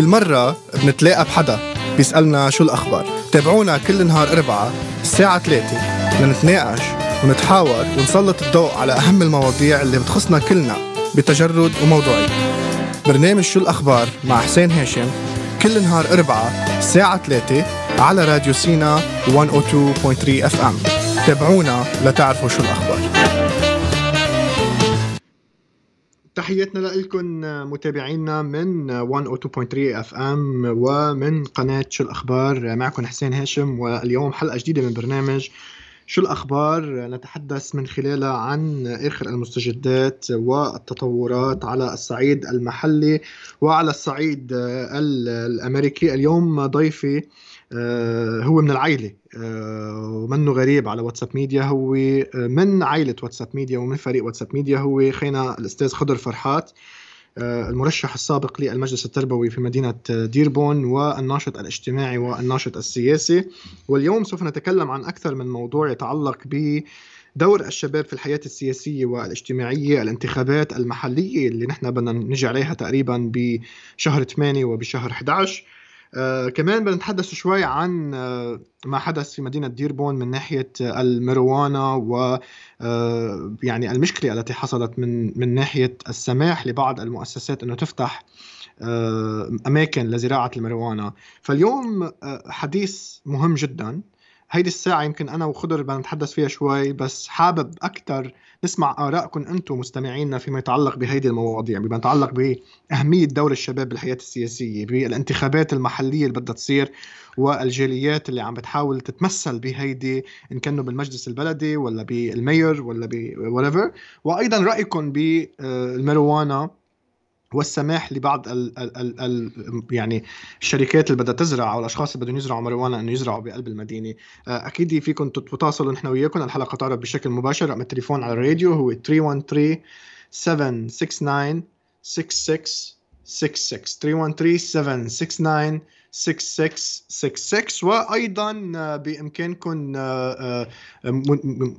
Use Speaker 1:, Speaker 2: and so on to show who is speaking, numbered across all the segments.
Speaker 1: كل مرة بنتلاقى بحدا بيسألنا شو الأخبار تابعونا كل نهار أربعة الساعة 3 لنتناقش ونتحاور ونسلط الضوء على أهم المواضيع اللي بتخصنا كلنا بتجرد وموضوعية برنامج شو الأخبار مع حسين هاشم كل نهار أربعة الساعة 3 على راديو سينا 102.3 اف ام تابعونا لتعرفوا شو الأخبار تحياتنا لكم متابعينا من 102.3 اف ام ومن قناه شو الاخبار معكم حسين هاشم واليوم حلقه جديده من برنامج شو الاخبار نتحدث من خلالها عن اخر المستجدات والتطورات على الصعيد المحلي وعلى الصعيد الامريكي اليوم ضيفي آه، هو من العائله ومنه آه، غريب على واتساب ميديا هو آه، من عائلة واتساب ميديا ومن فريق واتساب ميديا هو خينا الأستاذ خضر فرحات آه، المرشح السابق للمجلس التربوي في مدينة ديربون والناشط الاجتماعي والناشط السياسي واليوم سوف نتكلم عن أكثر من موضوع يتعلق ب دور الشباب في الحياة السياسية والاجتماعية الانتخابات المحلية اللي نحن بدنا نجي عليها تقريبا بشهر 8 وبشهر 11 آه، كمان بنتحدث شوي عن آه، ما حدث في مدينة ديربون من ناحية الماريجوانا و آه، يعني المشكلة التي حصلت من من ناحية السماح لبعض المؤسسات أنه تفتح أماكن لزراعة الماريجوانا فاليوم حديث مهم جدا هيدي الساعة يمكن أنا وخضر بنتحدث فيها شوي بس حابب أكثر نسمع آرائكم أنتم مستمعينا فيما يتعلق بهذه المواضيع بما يتعلق بأهمية دور الشباب بالحياة السياسية بالانتخابات المحلية اللي بدها تصير والجاليات اللي عم بتحاول تتمثل بهيدي إن كانوا بالمجلس البلدي ولا بالمير ولا ب وأيضا رأيكم بالماريجوانا والسماح لبعض ال ال ال الـ يعني الشركات اللي بدها تزرع او الاشخاص اللي بدهم يزرعوا ماريجوانا انه يزرعوا بقلب المدينه آه، اكيد فيكم تتواصلوا نحن وياكم الحلقه تعرض بشكل مباشر رقم التليفون على الراديو هو 313 769 6666 313 769 6666 وايضا آه، بامكانكم آه، آه،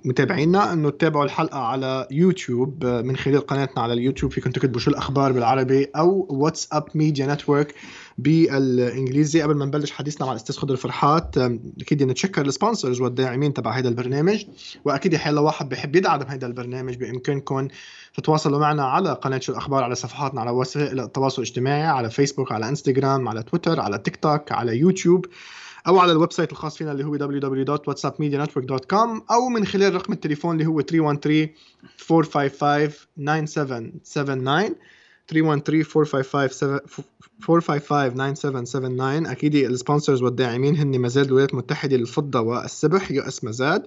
Speaker 1: متابعينا انه تتابعوا الحلقه على يوتيوب من خلال قناتنا على اليوتيوب فيكم تكتبوا شو الاخبار بالعربي او واتساب ميديا نتورك بالانجليزي قبل ما نبلش حديثنا مع الاستاذ خضر فرحات اكيد بدنا نتشكر السبونسرز والداعمين تبع هذا البرنامج واكيد حيلا واحد بحب يدعم هذا البرنامج بامكانكم تتواصلوا معنا على قناه شو الاخبار على صفحاتنا على وسائل التواصل الاجتماعي على فيسبوك على انستغرام على تويتر على تيك توك على يوتيوب او على الويب سايت الخاص فينا اللي هو www.whatsappmedianetwork.com او من خلال رقم التليفون اللي هو 313 455 9779 313-455-9779 اكيد السبونسرز والداعمين هن مزاد الولايات المتحده للفضه والسبح يو اس مزاد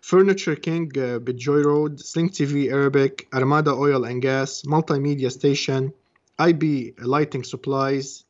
Speaker 1: فرنتشر كينج بالجوي رود سلينك تي في ارابيك ارمادا اويل اند جاس مالتي ميديا ستيشن اي بي لايتنج سبلايز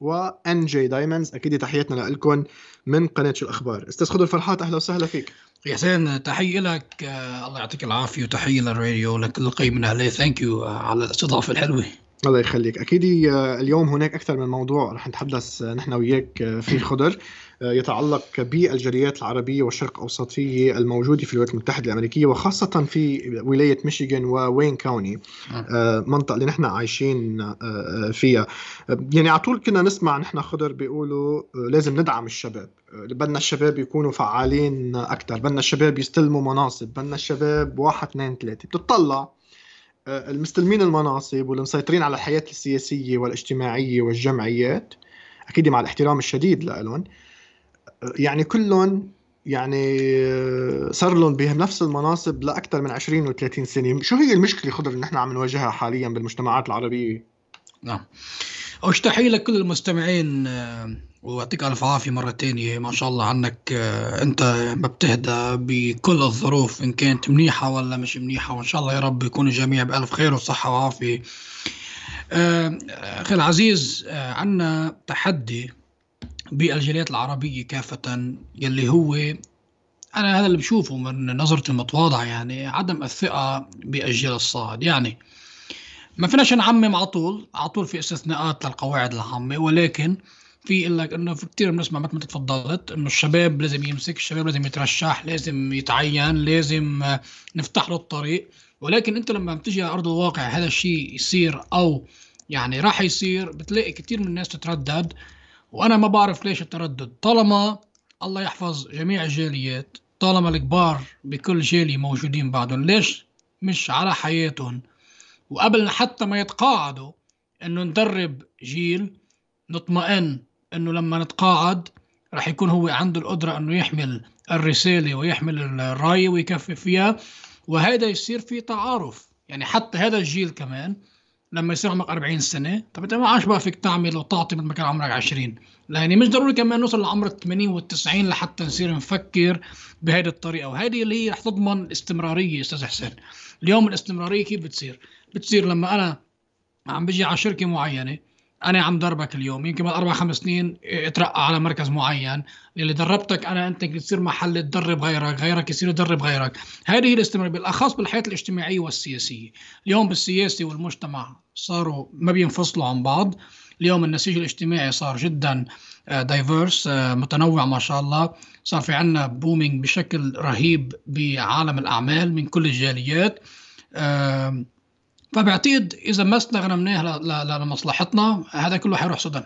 Speaker 1: و وان جي دايموندز اكيد تحياتنا لكم من قناه الاخبار استاذ خضر فرحات اهلا وسهلا فيك
Speaker 2: يا حسين تحية لك آه، الله يعطيك العافية وتحية للراديو لكل
Speaker 1: قيم من أهله آه، ثانك يو على الاستضافة الحلوة الله يخليك اكيد آه، اليوم هناك اكثر من موضوع رح نتحدث آه، نحن وياك آه، في خضر يتعلق بالجاليات العربيه والشرق اوسطيه الموجوده في الولايات المتحده الامريكيه وخاصه في ولايه ميشيغان ووين كاوني نعم. منطقه اللي نحن عايشين فيها يعني على طول كنا نسمع نحن خضر بيقولوا لازم ندعم الشباب بدنا الشباب يكونوا فعالين اكثر بدنا الشباب يستلموا مناصب بدنا الشباب واحد اثنين ثلاثه بتطلع آه، المستلمين المناصب والمسيطرين على الحياة السياسية والاجتماعية والجمعيات أكيد مع الاحترام الشديد لهم آه، يعني كلهم يعني آه، صار لهم بنفس المناصب لأكثر من 20 و 30 سنة شو هي المشكلة خضر اللي نحن عم نواجهها حاليا بالمجتمعات العربية؟ نعم أوش تحية
Speaker 2: لك كل المستمعين آه، ويعطيك ألف عافية مرة تانية ما شاء الله عنك آه، أنت ما بتهدى بكل الظروف إن كانت منيحة ولا مش منيحة وإن شاء الله يا رب يكون الجميع بألف خير وصحة وعافية آه، أخي العزيز عندنا تحدي بالجاليات العربية كافة يلي هو أنا هذا اللي بشوفه من نظرة المتواضعة يعني عدم الثقة بالجيل الصاعد يعني ما فيناش نعمم على طول على طول في استثناءات للقواعد العامه ولكن في اقول لك انه في كثير بنسمع مثل ما تفضلت انه الشباب لازم يمسك الشباب لازم يترشح لازم يتعين لازم نفتح له الطريق ولكن انت لما بتجي على ارض الواقع هذا الشيء يصير او يعني راح يصير بتلاقي كثير من الناس تتردد وانا ما بعرف ليش التردد طالما الله يحفظ جميع الجاليات طالما الكبار بكل جالية موجودين بعدهم ليش مش على حياتهم وقبل حتى ما يتقاعدوا انه ندرب جيل نطمئن انه لما نتقاعد رح يكون هو عنده القدرة انه يحمل الرسالة ويحمل الراية ويكفي فيها وهذا يصير في تعارف يعني حتى هذا الجيل كمان لما يصير عمرك 40 سنة طب انت ما عادش بقى فيك تعمل وتعطي مثل ما كان عمرك 20 يعني مش ضروري كمان نوصل لعمر ال 80 وال 90 لحتى نصير نفكر بهذه الطريقة وهذه اللي هي رح تضمن الاستمرارية استاذ حسين اليوم الاستمرارية كيف بتصير؟ بتصير لما انا عم بجي على شركه معينه انا عم دربك اليوم يمكن بعد اربع خمس سنين اترقى على مركز معين اللي دربتك انا انت تصير محل تدرب غيرك غيرك يصير يدرب غيرك هذه هي الاستمراريه بالاخص بالحياه الاجتماعيه والسياسيه اليوم بالسياسه والمجتمع صاروا ما بينفصلوا عن بعض اليوم النسيج الاجتماعي صار جدا دايفيرس آه، آه، متنوع ما شاء الله صار في عنا بومينج بشكل رهيب بعالم الاعمال من كل الجاليات فبعتقد طيب، اذا ما استغنمناه لمصلحتنا هذا كله حيروح
Speaker 1: سدى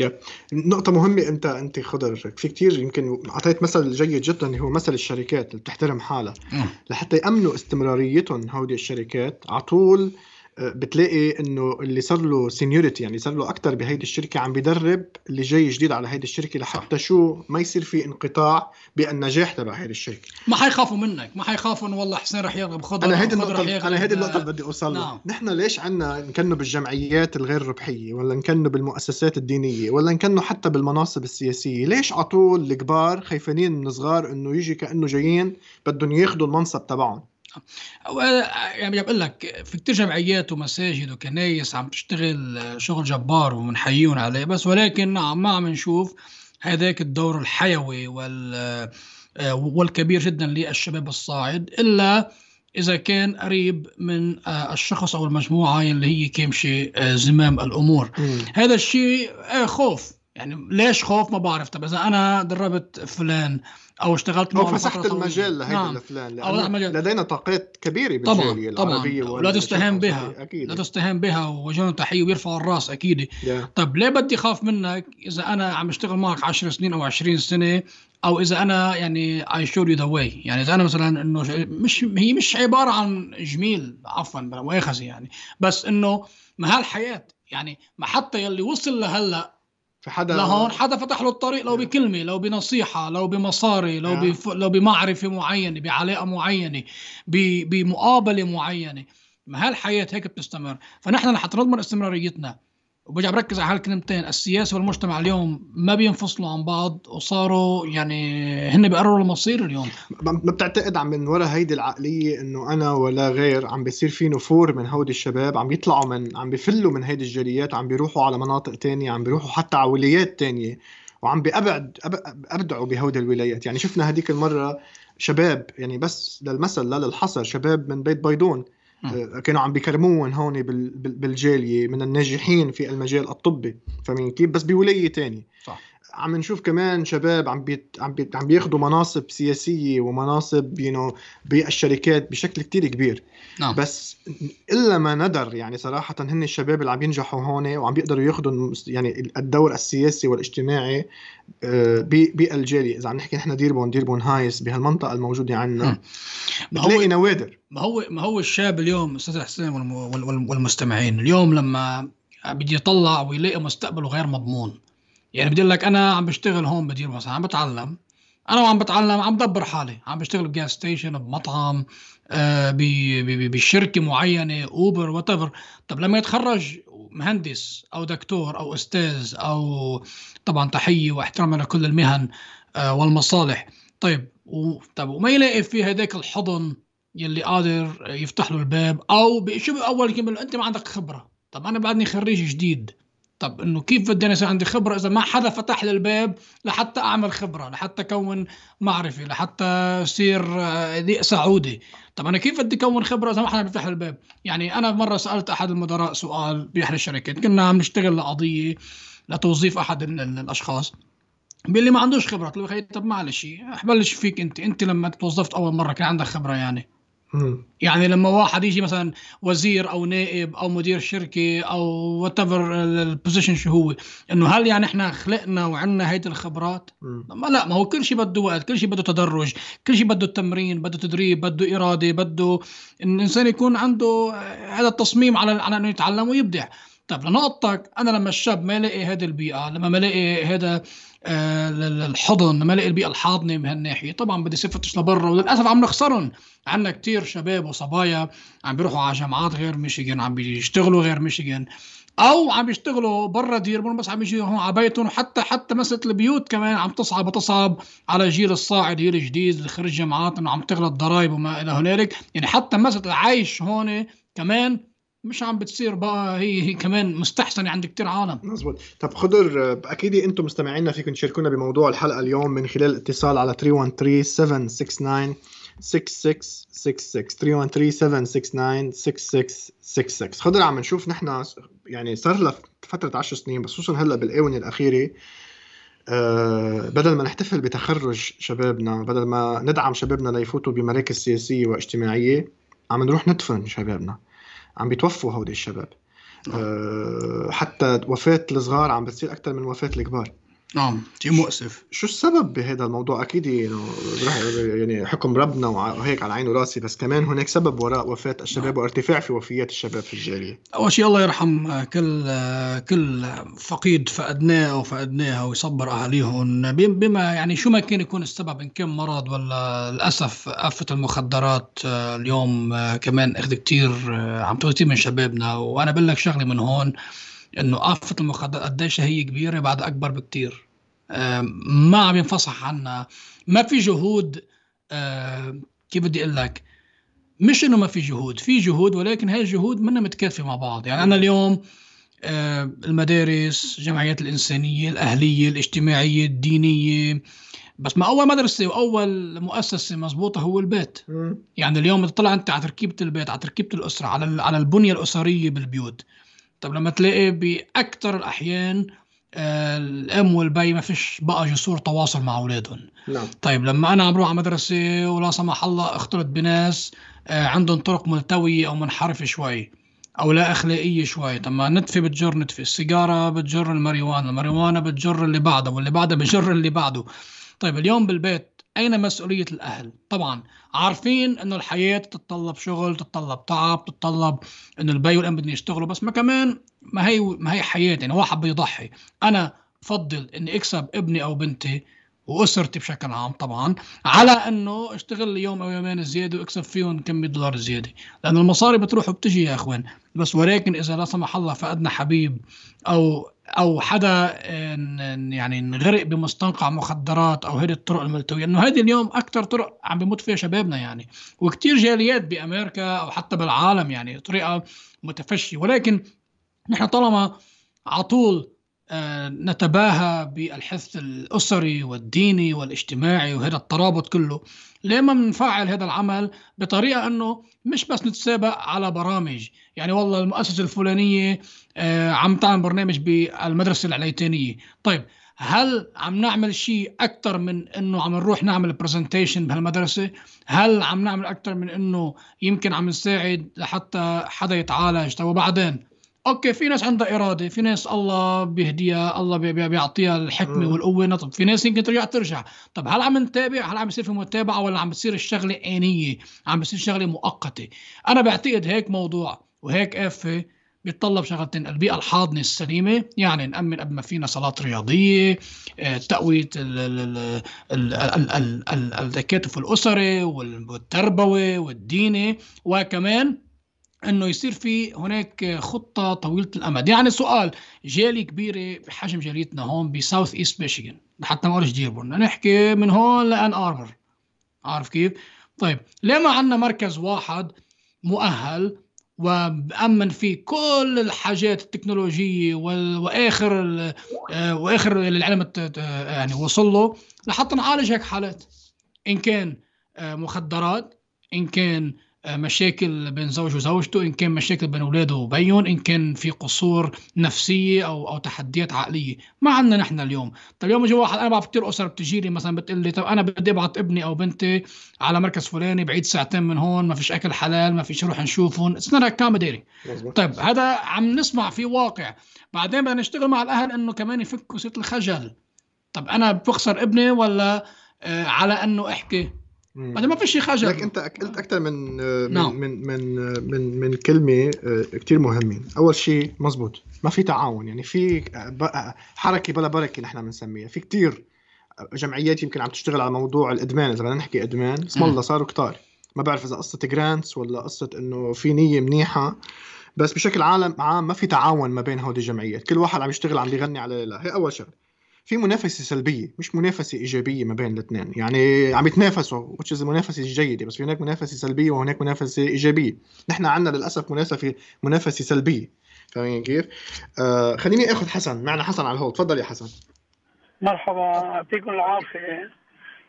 Speaker 1: yeah. نقطة مهمة أنت أنت خضر في كتير يمكن أعطيت مثل جيد جدا هو مثل الشركات اللي بتحترم حالها آه. لحتى يأمنوا استمراريتهم هودي الشركات على طول بتلاقي انه اللي صار له سينيورتي يعني صار له اكثر بهيدي الشركه عم بدرب اللي جاي جديد على هيدي الشركه لحتى شو ما يصير في انقطاع بالنجاح تبع هيدي الشركه
Speaker 2: ما حيخافوا منك ما حيخافوا انه والله حسين رح يغلب خضر انا هيدي النقطه انا هيدي النقطه اللي بدي
Speaker 1: اوصل لها نعم. نحن ليش عنا نكنوا بالجمعيات الغير ربحيه ولا نكنوا بالمؤسسات الدينيه ولا نكنوا حتى بالمناصب السياسيه ليش على طول الكبار خايفين من الصغار انه يجي كانه جايين بدهم ياخذوا المنصب تبعهم
Speaker 2: آه، يعني بقول لك في كتير جمعيات ومساجد وكنايس عم تشتغل آه، شغل جبار ومنحيون عليه بس ولكن نعم ما عم نشوف هذاك الدور الحيوي وال آه، والكبير جدا للشباب الصاعد الا اذا كان قريب من الشخص او المجموعه اللي هي كيمشي زمام الامور م. هذا الشيء خوف يعني ليش خوف ما بعرف طب اذا انا دربت فلان او
Speaker 1: اشتغلت او فسحت المجال لهيدا
Speaker 2: نعم. أو لانه
Speaker 1: لدينا طاقات كبيره بالجاليه العربيه طبعا لا تستهان بها
Speaker 2: أكيد. لا تستهان بها وجنون تحيه ويرفعوا الراس اكيد yeah. طب ليه بدي خاف منك اذا انا عم اشتغل معك 10 سنين او 20 سنه او اذا انا يعني اي شو يو ذا واي يعني اذا انا مثلا انه مش هي مش عباره عن جميل عفوا مؤاخذه يعني بس انه ما هالحياه يعني ما حتى يلي وصل لهلا في حدا لهون حدا فتح له الطريق لو بكلمه لو بنصيحه لو بمصاري لو yeah. بف... لو بمعرفه معينه بعلاقه معينه ب... بمقابله معينه ما هالحياه هيك بتستمر فنحن رح نضمن استمراريتنا وبرجع بركز على هالكلمتين السياسه والمجتمع اليوم ما بينفصلوا عن بعض وصاروا يعني هن
Speaker 1: بيقرروا المصير اليوم ما بتعتقد عم من ورا هيدي العقليه انه انا ولا غير عم بيصير في نفور من هودي الشباب عم يطلعوا من عم بفلوا من هيدي الجاليات عم بيروحوا على مناطق تانية عم بيروحوا حتى على ولايات تانية وعم بأبعد أبدعوا بهودي الولايات يعني شفنا هديك المره شباب يعني بس للمثل لا للحصر شباب من بيت بيضون آه، كانوا عم بيكرموهم هون بالجاليه من الناجحين في المجال الطبي فمن كيف بس بولايه ثانيه عم نشوف كمان شباب عم بيت عم بيت عم بياخذوا مناصب سياسيه ومناصب يو بالشركات بشكل كتير كبير نعم. بس الا ما ندر يعني صراحه هن الشباب اللي عم ينجحوا هون وعم بيقدروا ياخذوا يعني الدور السياسي والاجتماعي آه، بالجاليه اذا عم نحكي نحن ديربون ديربون هايس بهالمنطقه الموجوده عندنا نعم. بتلاقي نوادر
Speaker 2: ما هو ما هو الشاب اليوم استاذ حسين والمستمعين اليوم لما بدي يطلع ويلاقي مستقبله غير مضمون يعني بدي لك انا عم بشتغل هون بدير مثلا عم بتعلم انا وعم بتعلم عم دبر حالي عم بشتغل بجاز ستيشن بمطعم آه بشركه معينه اوبر وات طب لما يتخرج مهندس او دكتور او استاذ او طبعا تحيه واحترام لكل المهن آه والمصالح طيب و... طب وما يلاقي في هذاك الحضن يلي قادر يفتح له الباب او شو باول كلمه انت ما عندك خبره طب انا بعدني خريج جديد طب انه كيف بدي انا يصير عندي خبره اذا ما حدا فتح لي الباب لحتى اعمل خبره لحتى كون معرفه لحتى صير آه، ذئ سعودي طب انا كيف بدي كون خبره اذا ما حدا بيفتح الباب يعني انا مره سالت احد المدراء سؤال باحدى الشركات كنا عم نشتغل لقضيه لتوظيف احد الاشخاص بيقول لي ما عندوش خبره قلت له طب معلش احبلش فيك انت انت لما توظفت اول مره كان عندك خبره يعني يعني لما واحد يجي مثلا وزير او نائب او مدير شركه او وات ايفر البوزيشن شو هو انه هل يعني احنا خلقنا وعندنا هيدي الخبرات؟ ما لا ما هو كل شيء بده وقت، كل شيء بده تدرج، كل شيء بده تمرين، بده تدريب، بده اراده، بده إن الانسان يكون عنده هذا التصميم على على انه يتعلم ويبدع. طيب لنقطتك انا لما الشاب ما يلاقي هذه البيئه، لما ما يلاقي هذا آه، الحضن ملء البيئه الحاضنه من هالناحيه طبعا بدي سفتش لبرا وللاسف عم نخسرهم عندنا كتير شباب وصبايا عم بيروحوا على جامعات غير ميشيغان عم بيشتغلوا غير ميشيغان او عم يشتغلوا برا ديربون بس عم يجوا هون على بيتهم حتى حتى مسألة البيوت كمان عم تصعب وتصعب على الجيل الصاعد جيل الجديد اللي خرج جامعات انه عم تغلى الضرائب وما الى هنالك يعني حتى مسألة العيش هون كمان مش عم بتصير بقى هي, هي كمان مستحسنه عند كثير عالم مزبوط
Speaker 1: طب خضر اكيد انتم مستمعينا فيكم تشاركونا بموضوع الحلقه اليوم من خلال الاتصال على 313 769 6666 313-769-6666 خضر عم نشوف نحن يعني صار لها فتره 10 سنين بس خصوصا هلا بالاونه الاخيره آه، بدل ما نحتفل بتخرج شبابنا بدل ما ندعم شبابنا ليفوتوا بمراكز سياسيه واجتماعيه عم نروح ندفن شبابنا عم بيتوفوا هودي الشباب آه، حتى وفاه الصغار عم بتصير اكثر من وفاه الكبار نعم شيء مؤسف شو السبب بهذا الموضوع اكيد يعني حكم ربنا وهيك على عيني وراسي بس كمان هناك سبب وراء وفاه الشباب نعم. وارتفاع في وفيات الشباب في الجاليه
Speaker 2: اول شيء الله يرحم آه، كل آه، كل فقيد فقدناه او فقدناها ويصبر اهاليهم بما يعني شو ما كان يكون السبب ان كان مرض ولا للاسف افه المخدرات آه، اليوم كمان اخذ كثير عم تاخذ كثير من شبابنا وانا بقول لك شغله من هون انه افه المخدرات قديش هي كبيره بعد اكبر بكتير ما عم ينفصح عنا ما في جهود كيف بدي اقول لك مش انه ما في جهود في جهود ولكن هاي الجهود منها متكاتفه مع بعض يعني انا اليوم المدارس الجمعيات الانسانيه الاهليه الاجتماعيه الدينيه بس ما اول مدرسه واول مؤسسه مزبوطه هو البيت يعني اليوم تطلع انت على تركيبه البيت على تركيبه الاسره على على البنيه الاسريه بالبيوت طب لما تلاقي باكثر الاحيان آه، الام والبي ما فيش بقى جسور تواصل مع اولادهم نعم. طيب لما انا عم بروح على مدرسه ولا سمح الله اختلط بناس آه، عندهم طرق ملتويه او منحرفه شوي او لا اخلاقيه شوي طب ما نتفه بتجر نتفه السيجاره بتجر الماريجوانا الماريجوانا بتجر اللي بعدها واللي بعدها بجر اللي بعده طيب اليوم بالبيت أين مسؤولية الأهل؟ طبعا عارفين أنه الحياة تتطلب شغل تتطلب تعب تتطلب أنه البي والأم بدهم يشتغلوا بس ما كمان ما هي ما هي حياة يعني واحد بده يضحي أنا بفضل أني أكسب ابني أو بنتي واسرتي بشكل عام طبعا على انه اشتغل يوم او يومين زياده واكسب فيهم كم دولار زياده لانه المصاري بتروح وبتجي يا اخوان بس ولكن اذا لا سمح الله فقدنا حبيب او او حدا يعني انغرق بمستنقع مخدرات او هذه الطرق الملتويه انه هذه اليوم اكثر طرق عم بموت فيها شبابنا يعني وكثير جاليات بامريكا او حتى بالعالم يعني طريقه متفشيه ولكن نحن طالما على طول آه، نتباهى بالحث الأسري والديني والاجتماعي وهذا الترابط كله ليه ما بنفعل هذا العمل بطريقة أنه مش بس نتسابق على برامج يعني والله المؤسسة الفلانية آه، عم تعمل برنامج بالمدرسة العليتانية طيب هل عم نعمل شيء اكثر من انه عم نروح نعمل برزنتيشن بهالمدرسه هل عم نعمل اكثر من انه يمكن عم نساعد لحتى حدا يتعالج طب وبعدين اوكي في ناس عندها اراده في ناس الله بيهديها الله بي بي بيعطيها الحكمه والقوه نطب في ناس يمكن ترجع ترجع طب هل عم نتابع هل عم يصير في متابعه ولا عم بتصير الشغله انيه عم بتصير شغله مؤقته انا بعتقد هيك موضوع وهيك افه بيتطلب شغلتين البيئة الحاضنة السليمة يعني نأمن قبل ما فينا صلاه رياضية آه، تقوية التكاتف الأسري والتربوي والديني وكمان انه يصير في هناك خطه طويله الامد يعني سؤال جاليه كبيره بحجم جاليتنا هون بساوث ايست ميشيغان لحتى ما اقولش ديربورن نحكي من هون لان اربر عارف كيف طيب ليه ما عندنا مركز واحد مؤهل وبأمن فيه كل الحاجات التكنولوجية وآخر آه، وآخر العلم يعني وصل له لحتى نعالج هيك حالات إن كان آه، مخدرات إن كان آه، مشاكل بين زوج وزوجته ان كان مشاكل بين اولاده وبين ان كان في قصور نفسيه او او تحديات عقليه ما عندنا نحن اليوم طيب اليوم جوا واحد انا بعرف كثير اسر بتجي لي مثلا بتقول لي طب انا بدي ابعت ابني او بنتي على مركز فلاني بعيد ساعتين من هون ما فيش اكل حلال ما فيش روح نشوفهم اتس نوت اكوموديتنج طيب هذا عم نسمع في واقع بعدين بدنا نشتغل مع الاهل انه كمان يفكوا سيره الخجل طب انا بخسر ابني ولا آه، على انه احكي انا ما في شيء حاجه لك
Speaker 1: انت قلت اكثر من من, no. نعم. من من من من كلمه آه، كثير مهمين اول شيء مزبوط ما في تعاون يعني في آه، آه، حركه بلا بركه نحن بنسميها في كثير جمعيات يمكن عم تشتغل على موضوع الادمان اذا بدنا نحكي ادمان اسم الله صاروا كتار ما بعرف اذا قصه جرانتس ولا قصه انه في نيه منيحه بس بشكل عام عام ما في تعاون ما بين هودي الجمعيات كل واحد عم يشتغل عم بيغني على لا هي اول شغله في منافسه سلبيه مش منافسه ايجابيه ما بين الاثنين يعني عم يتنافسوا which منافسه جيده بس في هناك منافسه سلبيه وهناك منافسه ايجابيه نحن عندنا للاسف منافسه منافسه سلبيه فاهمين كيف؟ آه خليني اخذ حسن معنا حسن على الهول تفضل يا حسن مرحبا يعطيكم العافيه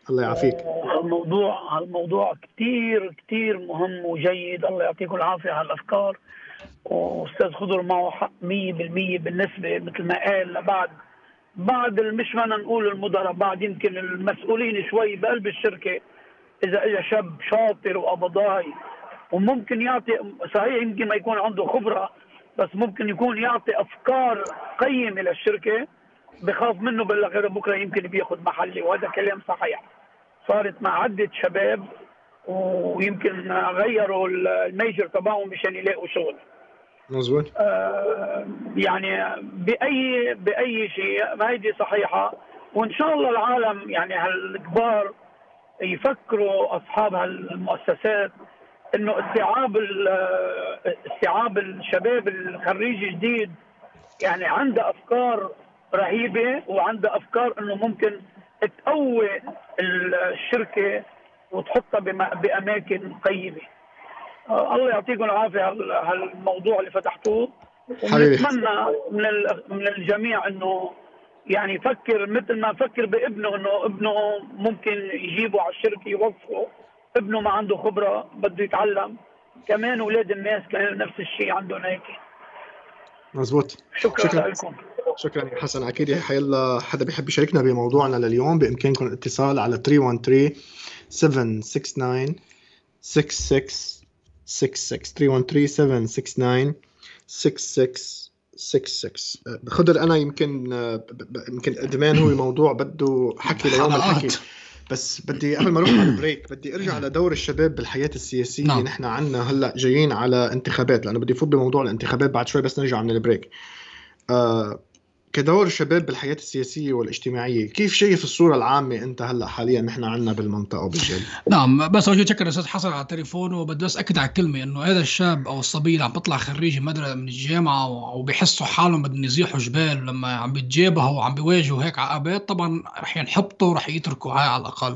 Speaker 1: الله يعافيك آه،
Speaker 3: الموضوع الموضوع كثير كثير مهم وجيد الله يعطيكم العافيه على الافكار واستاذ خضر معه حق 100% بالنسبه مثل ما قال لبعض بعض مش بدنا نقول المدراء بعض يمكن المسؤولين شوي بقلب الشركه اذا اجى شاب شاطر وابضاي وممكن يعطي صحيح يمكن ما يكون عنده خبره بس ممكن يكون يعطي افكار قيمه للشركه بخاف منه بقول غير بكره يمكن بياخذ محلي وهذا كلام صحيح صارت مع عده شباب ويمكن غيروا الميجر تبعهم مشان يلاقوا شغل مزبوط آه، يعني باي باي شيء ما هيدي صحيحه وان شاء الله العالم يعني هالكبار يفكروا اصحاب هالمؤسسات انه استيعاب استيعاب الشباب الخريج الجديد يعني عنده افكار رهيبه وعنده افكار انه ممكن تقوي الشركه وتحطها باماكن قيمه الله يعطيكم العافيه على هالموضوع اللي فتحتوه ونتمنى من من الجميع انه يعني يفكر مثل ما فكر بابنه انه ابنه ممكن يجيبه على الشركه يوظفه ابنه ما عنده خبره بده يتعلم كمان اولاد الناس كمان نفس الشيء عندهم هيك
Speaker 1: مزبوط شكرا, شكرا لكم شكرا يا حسن اكيد يا حيلا حدا بيحب يشاركنا بموضوعنا لليوم بامكانكم الاتصال على 313 769 66 6666 66 خضر انا يمكن آه، يمكن ادمان هو موضوع بده حكي ليوم الحكي بس بدي قبل ما اروح على البريك بدي ارجع على دور الشباب بالحياه السياسيه نعم. نحن عندنا هلا جايين على انتخابات لانه بدي فوت بموضوع الانتخابات بعد شوي بس نرجع من البريك آه كدور الشباب بالحياة السياسية والاجتماعية كيف شايف الصورة العامة أنت هلأ حاليا نحن عنا بالمنطقة وبالجيل
Speaker 2: نعم بس أول شيء شكر أستاذ حسن على التليفون وبدي بس أكد على الكلمة أنه هذا الشاب أو الصبية اللي عم بيطلع خريج مدرسة من الجامعة وبيحسوا حالهم بدهم يزيحوا جبال لما عم بتجابه وعم بيواجهوا هيك عقبات طبعا رح ينحبطوا ورح يتركوا هاي على الأقل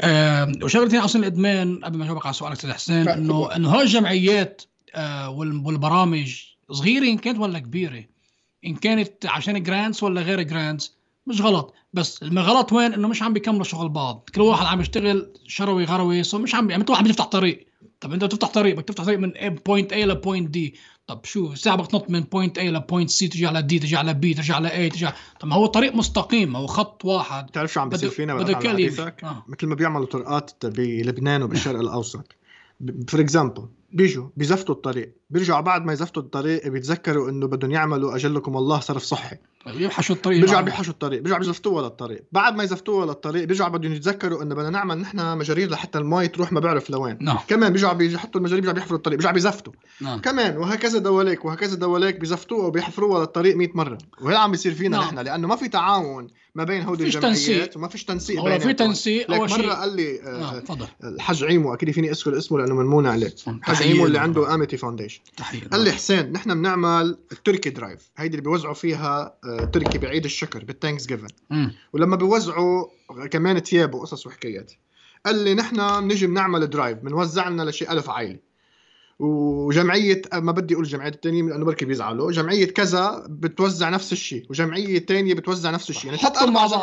Speaker 2: آه وشغلة ثانية أصلا الإدمان قبل ما أجاوبك على سؤالك أستاذ حسين أنه أنه هاي الجمعيات آه والبرامج صغيرة إن كانت ولا كبيرة ان كانت عشان جرانتس ولا غير جرانتس مش غلط بس المغلط وين انه مش عم بيكملوا شغل بعض كل واحد عم يشتغل شروي غروي سو مش عم يعني واحد بيفتح طريق طب انت بتفتح طريق بدك تفتح طريق من بوينت اي لبوينت دي طب شو ساعه بدك تنط من بوينت اي لبوينت سي ترجع لدي ترجع لبي ترجع اي ترجع طب ما هو طريق مستقيم هو خط واحد
Speaker 1: بتعرف شو عم بيصير فينا بدك حديثك آه. مثل ما بيعملوا طرقات بلبنان وبالشرق الاوسط فور اكزامبل بيجوا بيزفتوا الطريق بيرجعوا بعد ما يزفتوا الطريق بيتذكروا انه بدهم يعملوا اجلكم الله صرف صحي بيبحشوا طيب، الطريق بيرجعوا بيحشوا الطريق بيرجعوا بيزفتوها للطريق بعد ما يزفتوها للطريق بيرجعوا بدهم يتذكروا انه بدنا نعمل نحن مجارير لحتى المي تروح ما بعرف لوين no. نعم. كمان بيرجعوا بيحطوا المجارير بيرجعوا بيحفروا الطريق بيرجعوا بيزفتوا no. نعم. كمان وهكذا دواليك وهكذا دواليك بيزفتوها وبيحفروها للطريق 100 مره وهي عم بيصير فينا no. نعم. نحن لانه ما في تعاون ما بين هودي الجمعيات وما فيش تنسيق بين في تنسيق اول شيء مره قال لي آه عيمو اكيد فيني اذكر اسمه لانه منمون عليه الحاج عيمو اللي عنده امتي فاونديشن تحيه قال لي حسين نحن بنعمل التركي درايف هيدي اللي بيوزعوا فيها آه، تركي بعيد الشكر بالثانكس جيفن ولما بيوزعوا كمان ثياب وقصص وحكايات قال لي نحن بنيجي بنعمل درايف بنوزع لنا لشيء ألف عائله وجمعيه ما بدي اقول الجمعيات الثانيه لانه بركي بيزعلوا جمعيه كذا بتوزع نفس الشيء وجمعيه ثانيه بتوزع نفس الشيء يعني حطوا مع بعض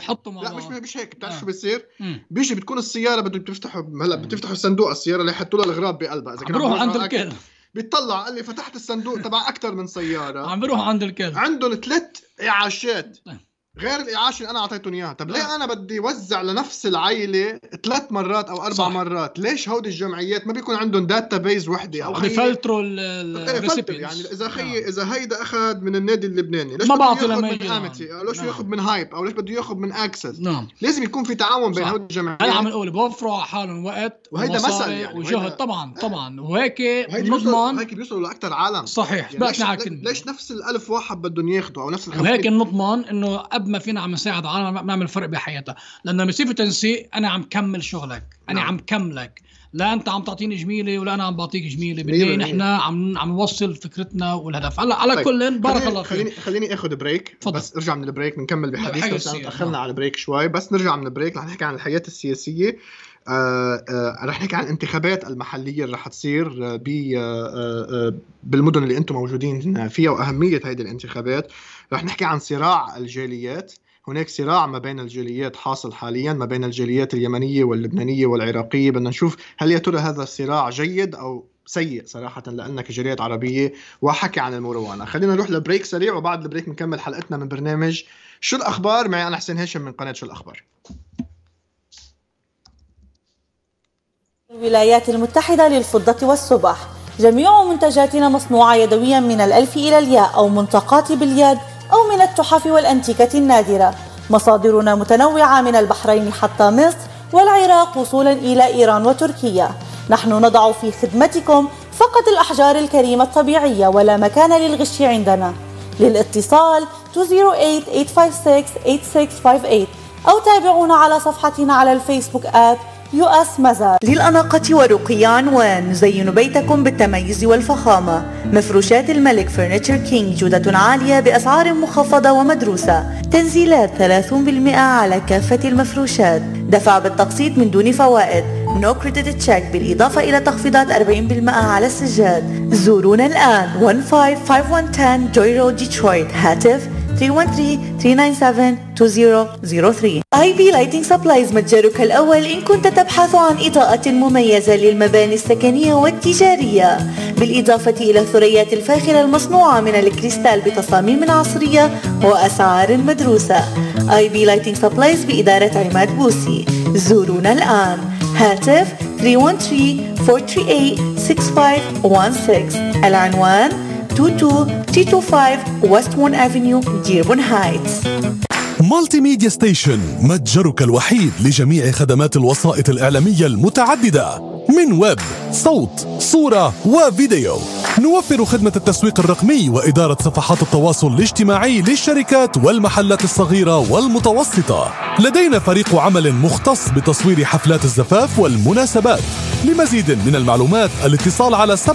Speaker 1: حطوا مع لا مش مش هيك بتعرف آه. شو بيصير بيجي بتكون السياره بده بتفتحوا هلا بتفتحوا الصندوق السياره اللي حطوا لها الاغراض بقلبها اذا كان بروح عند الكل بيطلع قال لي فتحت الصندوق تبع اكثر من سياره عم بيروحوا عند الكل عندهم ثلاث اعاشات طيب. غير الاعاشه اللي انا اعطيتهم اياها طب ليه آه. انا بدي وزع لنفس العيلة ثلاث مرات او اربع صح. مرات ليش هودي الجمعيات ما بيكون عندهم داتا بيز وحده او خيي يفلتروا الريسيبينز يعني اذا خي آه. اذا هيدا اخذ من النادي اللبناني ليش ما بعطي لما من امتي او ليش نعم. ياخذ من هايب او ليش بده ياخذ من اكسس نعم لازم يكون في تعاون بين هودي الجمعيات انا عم اقول بوفروا على حالهم وقت وهيدا مثل يعني وجهد وهيدا... طبعا آه. طبعا وهيك نضمن هيك بيوصلوا لاكثر عالم صحيح يعني ليش, ليش نفس الألف واحد بدهم ياخذوا او نفس ال وهيك نضمن
Speaker 2: انه ما فينا عم نساعد عالم نعمل فرق بحياتها لانه يصير في تنسيق انا عم كمل شغلك انا نعم. عم كملك لا انت عم تعطيني جميله ولا انا عم بعطيك جميله بدي نحن عم عم نوصل فكرتنا والهدف هلا على طيب. كل بارك الله فيك خليني
Speaker 1: خليني اخذ بريك فضل. بس ارجع من البريك بنكمل بحديثنا تاخرنا آه. على البريك شوي بس نرجع من البريك رح نحكي عن الحياه السياسيه آه، آه، رح نحكي عن الانتخابات المحليه اللي رح تصير آه، بالمدن اللي انتم موجودين فيها واهميه هذه الانتخابات رح نحكي عن صراع الجاليات هناك صراع ما بين الجاليات حاصل حاليا ما بين الجاليات اليمنيه واللبنانيه والعراقيه بدنا نشوف هل يا ترى هذا الصراع جيد او سيء صراحة لانك كجاليات عربية وحكي عن المروانة خلينا نروح لبريك سريع وبعد البريك نكمل حلقتنا من برنامج شو الأخبار معي أنا حسين هاشم من قناة شو الأخبار
Speaker 4: الولايات المتحدة للفضة والصباح جميع منتجاتنا مصنوعة يدويا من الألف إلى الياء أو منطقات باليد أو من التحف والأنتيكة النادرة مصادرنا متنوعة من البحرين حتى مصر والعراق وصولا إلى إيران وتركيا نحن نضع في خدمتكم فقط الأحجار الكريمة الطبيعية ولا مكان للغش عندنا للاتصال 208-856-8658 أو تابعونا على صفحتنا على الفيسبوك آت يؤس مزار للأناقة ورقي عنوان نزين بيتكم بالتميز والفخامة مفروشات الملك فرنتشر كينج جودة عالية بأسعار مخفضة ومدروسة تنزيلات 30% على كافة المفروشات دفع بالتقسيط من دون فوائد نو كريدت تشيك بالإضافة إلى تخفيضات 40% على السجاد زورونا الآن 155110 جوي رود ديترويت هاتف 313-397-2003 IB Lighting Supplies متجرك الأول إن كنت تبحث عن إضاءة مميزة للمباني السكنية والتجارية بالإضافة إلى الثريات الفاخرة المصنوعة من الكريستال بتصاميم عصرية وأسعار مدروسة IB Lighting Supplies بإدارة عماد بوسي زورونا الآن هاتف 313-438-6516 العنوان 313-438-6516 22325 ويستمون Avenue, Dearborn Heights.
Speaker 5: مالتي ميديا ستيشن متجرك الوحيد لجميع خدمات الوسائط الإعلامية المتعددة من ويب صوت صورة وفيديو نوفر خدمة التسويق الرقمي وإدارة صفحات التواصل الاجتماعي للشركات والمحلات الصغيرة والمتوسطة لدينا فريق عمل مختص بتصوير حفلات الزفاف والمناسبات لمزيد من المعلومات الاتصال على 734-315-0718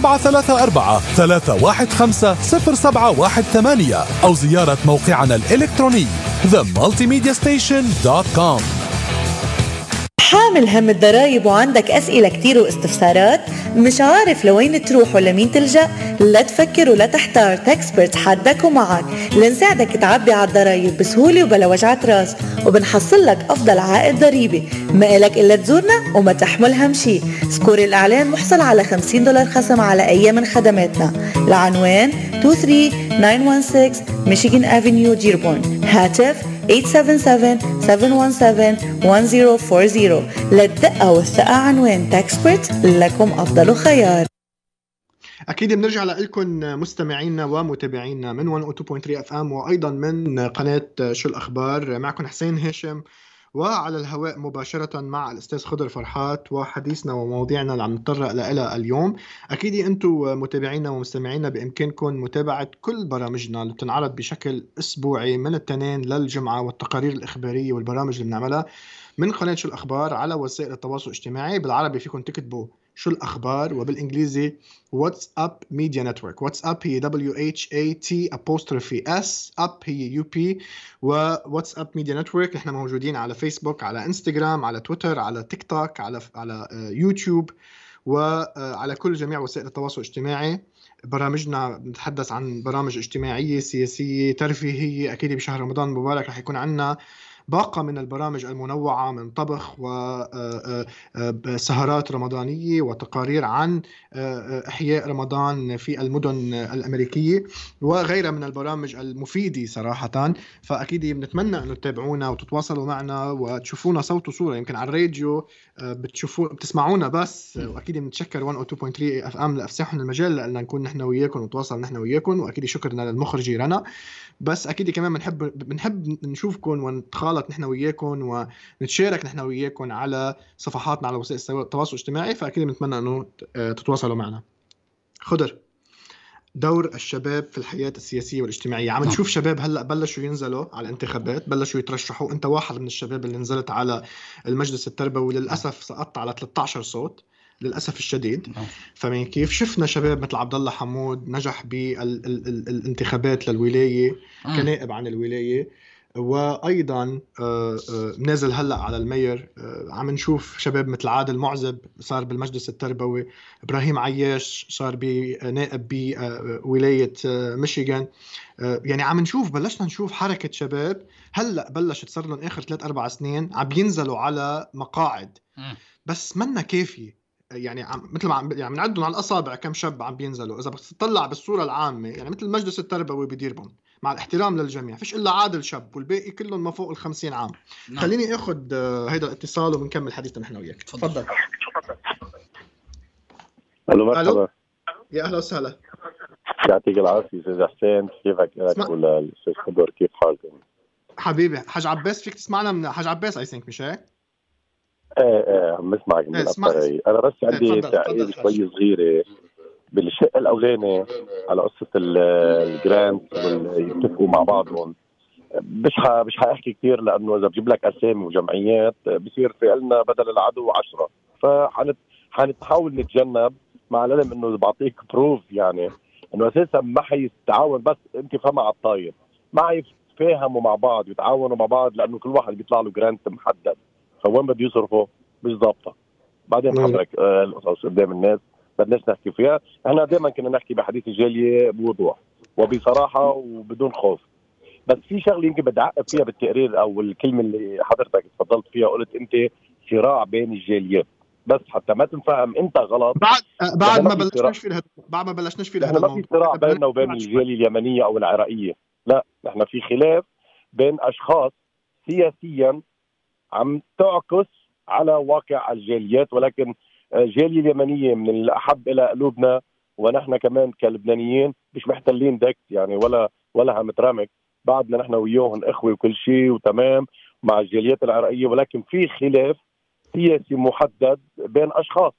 Speaker 5: أو زيارة موقعنا الإلكتروني themultimediastation.com
Speaker 4: حامل هم الضرايب وعندك أسئلة كتير واستفسارات مش عارف لوين تروح ولا مين تلجأ لا تفكر ولا تحتار تكسبرت حدك ومعك لنساعدك تعبي على الضرايب بسهولة وبلا وجعة راس وبنحصل لك أفضل عائد ضريبي ما إلك إلا تزورنا وما تحمل هم شي سكور الإعلان محصل على 50 دولار خصم على أي من خدماتنا العنوان 23916 ميشيغان أفينيو ديربورن هاتف 9 877-717-1040 للدقة والثقة عنوان تاكسبرت لكم أفضل خيار
Speaker 1: اكيد بنرجع لكم مستمعينا ومتابعينا من 102.3 اف ام وايضا من قناه شو الاخبار معكم حسين هاشم وعلى الهواء مباشرة مع الأستاذ خضر فرحات وحديثنا ومواضيعنا اللي عم نتطرق لها اليوم أكيد أنتم متابعينا ومستمعينا بإمكانكم متابعة كل برامجنا اللي بتنعرض بشكل أسبوعي من الاثنين للجمعة والتقارير الإخبارية والبرامج اللي بنعملها من قناة شو الأخبار على وسائل التواصل الاجتماعي بالعربي فيكم تكتبوا شو الأخبار وبالإنجليزي واتس أب ميديا نتورك واتس أب هي دبليو اتش اي تي ابوستروفي اس أب هي يو بي وواتس أب ميديا نتورك نحن موجودين على فيسبوك على انستغرام على تويتر على تيك توك على على يوتيوب آه، وعلى آه، كل جميع وسائل التواصل الاجتماعي برامجنا بنتحدث عن برامج اجتماعية سياسية ترفيهية أكيد بشهر رمضان المبارك رح يكون عنا باقة من البرامج المنوعة من طبخ وسهرات آه، آه، آه، رمضانية وتقارير عن إحياء رمضان في المدن الأمريكية وغيرها من البرامج المفيدة صراحة فأكيد بنتمنى أنه تتابعونا وتتواصلوا معنا وتشوفونا صوت وصورة يمكن على الراديو بتشوفوا بتسمعونا بس واكيد بنتشكر 102.3 اف ام لافساحهم المجال لان نكون نحن وياكم ونتواصل نحن وياكم واكيد شكرنا للمخرجه رنا بس اكيد كمان بنحب بنحب نشوفكم ونتخاطب نتخالط نحن وياكم ونتشارك نحن وياكم على صفحاتنا على وسائل التواصل الاجتماعي فاكيد بنتمنى انه آه، تتواصلوا معنا خضر دور الشباب في الحياة السياسية والاجتماعية عم نشوف شباب هلأ بلشوا ينزلوا على الانتخابات بلشوا يترشحوا أنت واحد من الشباب اللي نزلت على المجلس التربوي وللأسف سقطت على 13 صوت للاسف الشديد نعم. فمن كيف شفنا شباب مثل عبد الله حمود نجح بالانتخابات للولايه كنائب عن الولايه وايضا آه، آه، نازل هلا على المير آه، عم نشوف شباب مثل عادل معزب صار بالمجلس التربوي ابراهيم عياش صار بنائب بولايه ميشيغان يعني عم نشوف بلشنا نشوف حركه شباب هلا بلشت صار لهم اخر ثلاث اربع سنين عم ينزلوا على مقاعد بس منا كافيه يعني عم مثل ما عم يعني بنعدهم على الاصابع كم شاب عم بينزلوا اذا بتطلع بالصوره العامه يعني مثل المجلس التربوي بديربون مع الاحترام للجميع فيش الا عادل شاب والباقي كلهم ما فوق ال 50 عام نعم. خليني اخذ آه، هيدا الاتصال وبنكمل حديثنا نحن وياك تفضل تفضل الو مرحبا يا اهلا وسهلا
Speaker 6: يعطيك العافيه استاذ حسين كيفك لك والاستاذ خضر كيف حالكم؟
Speaker 1: حبيبي حاج عباس فيك تسمعنا من حاج عباس اي ثينك مش هيك؟
Speaker 6: ايه ايه عم بسمعك من إيه، انا بس إيه، عندي تعقيب شوي صغيره بالشق الاولاني على قصه الجرانت يتفقوا مع بعضهم مش مش حاحكي كثير لانه اذا بجيب لك اسامي وجمعيات بصير في قلنا بدل العدو عشرة فحنحاول نتجنب مع العلم انه بعطيك بروف يعني انه اساسا ما حيتعاون بس انت فما على الطاير ما حيتفاهموا مع بعض يتعاونوا مع بعض لانه كل واحد بيطلع له جرانت محدد فوين بده يصرفه مش ضابطه بعدين حضرتك آه، القصص قدام الناس بدناش نحكي فيها احنا دائما كنا نحكي بحديث الجاليه بوضوح وبصراحه وبدون خوف بس في شغله يمكن بدي اعقب فيها بالتقرير او الكلمه اللي حضرتك تفضلت فيها قلت انت صراع بين الجاليات بس حتى ما تنفهم انت غلط بعد بعد ما بلشناش في بعد ما بلشناش في هذا ما في صراع بيننا وبين الجاليه اليمنيه او العراقيه لا نحن في خلاف بين اشخاص سياسيا عم تعكس على واقع الجاليات ولكن الجاليه اليمنيه من الاحب الى قلوبنا ونحن كمان كلبنانيين مش محتلين دكت يعني ولا ولا ترامك بعدنا نحن وياهم اخوه وكل شيء وتمام مع الجاليات العراقيه ولكن في خلاف سياسي محدد بين اشخاص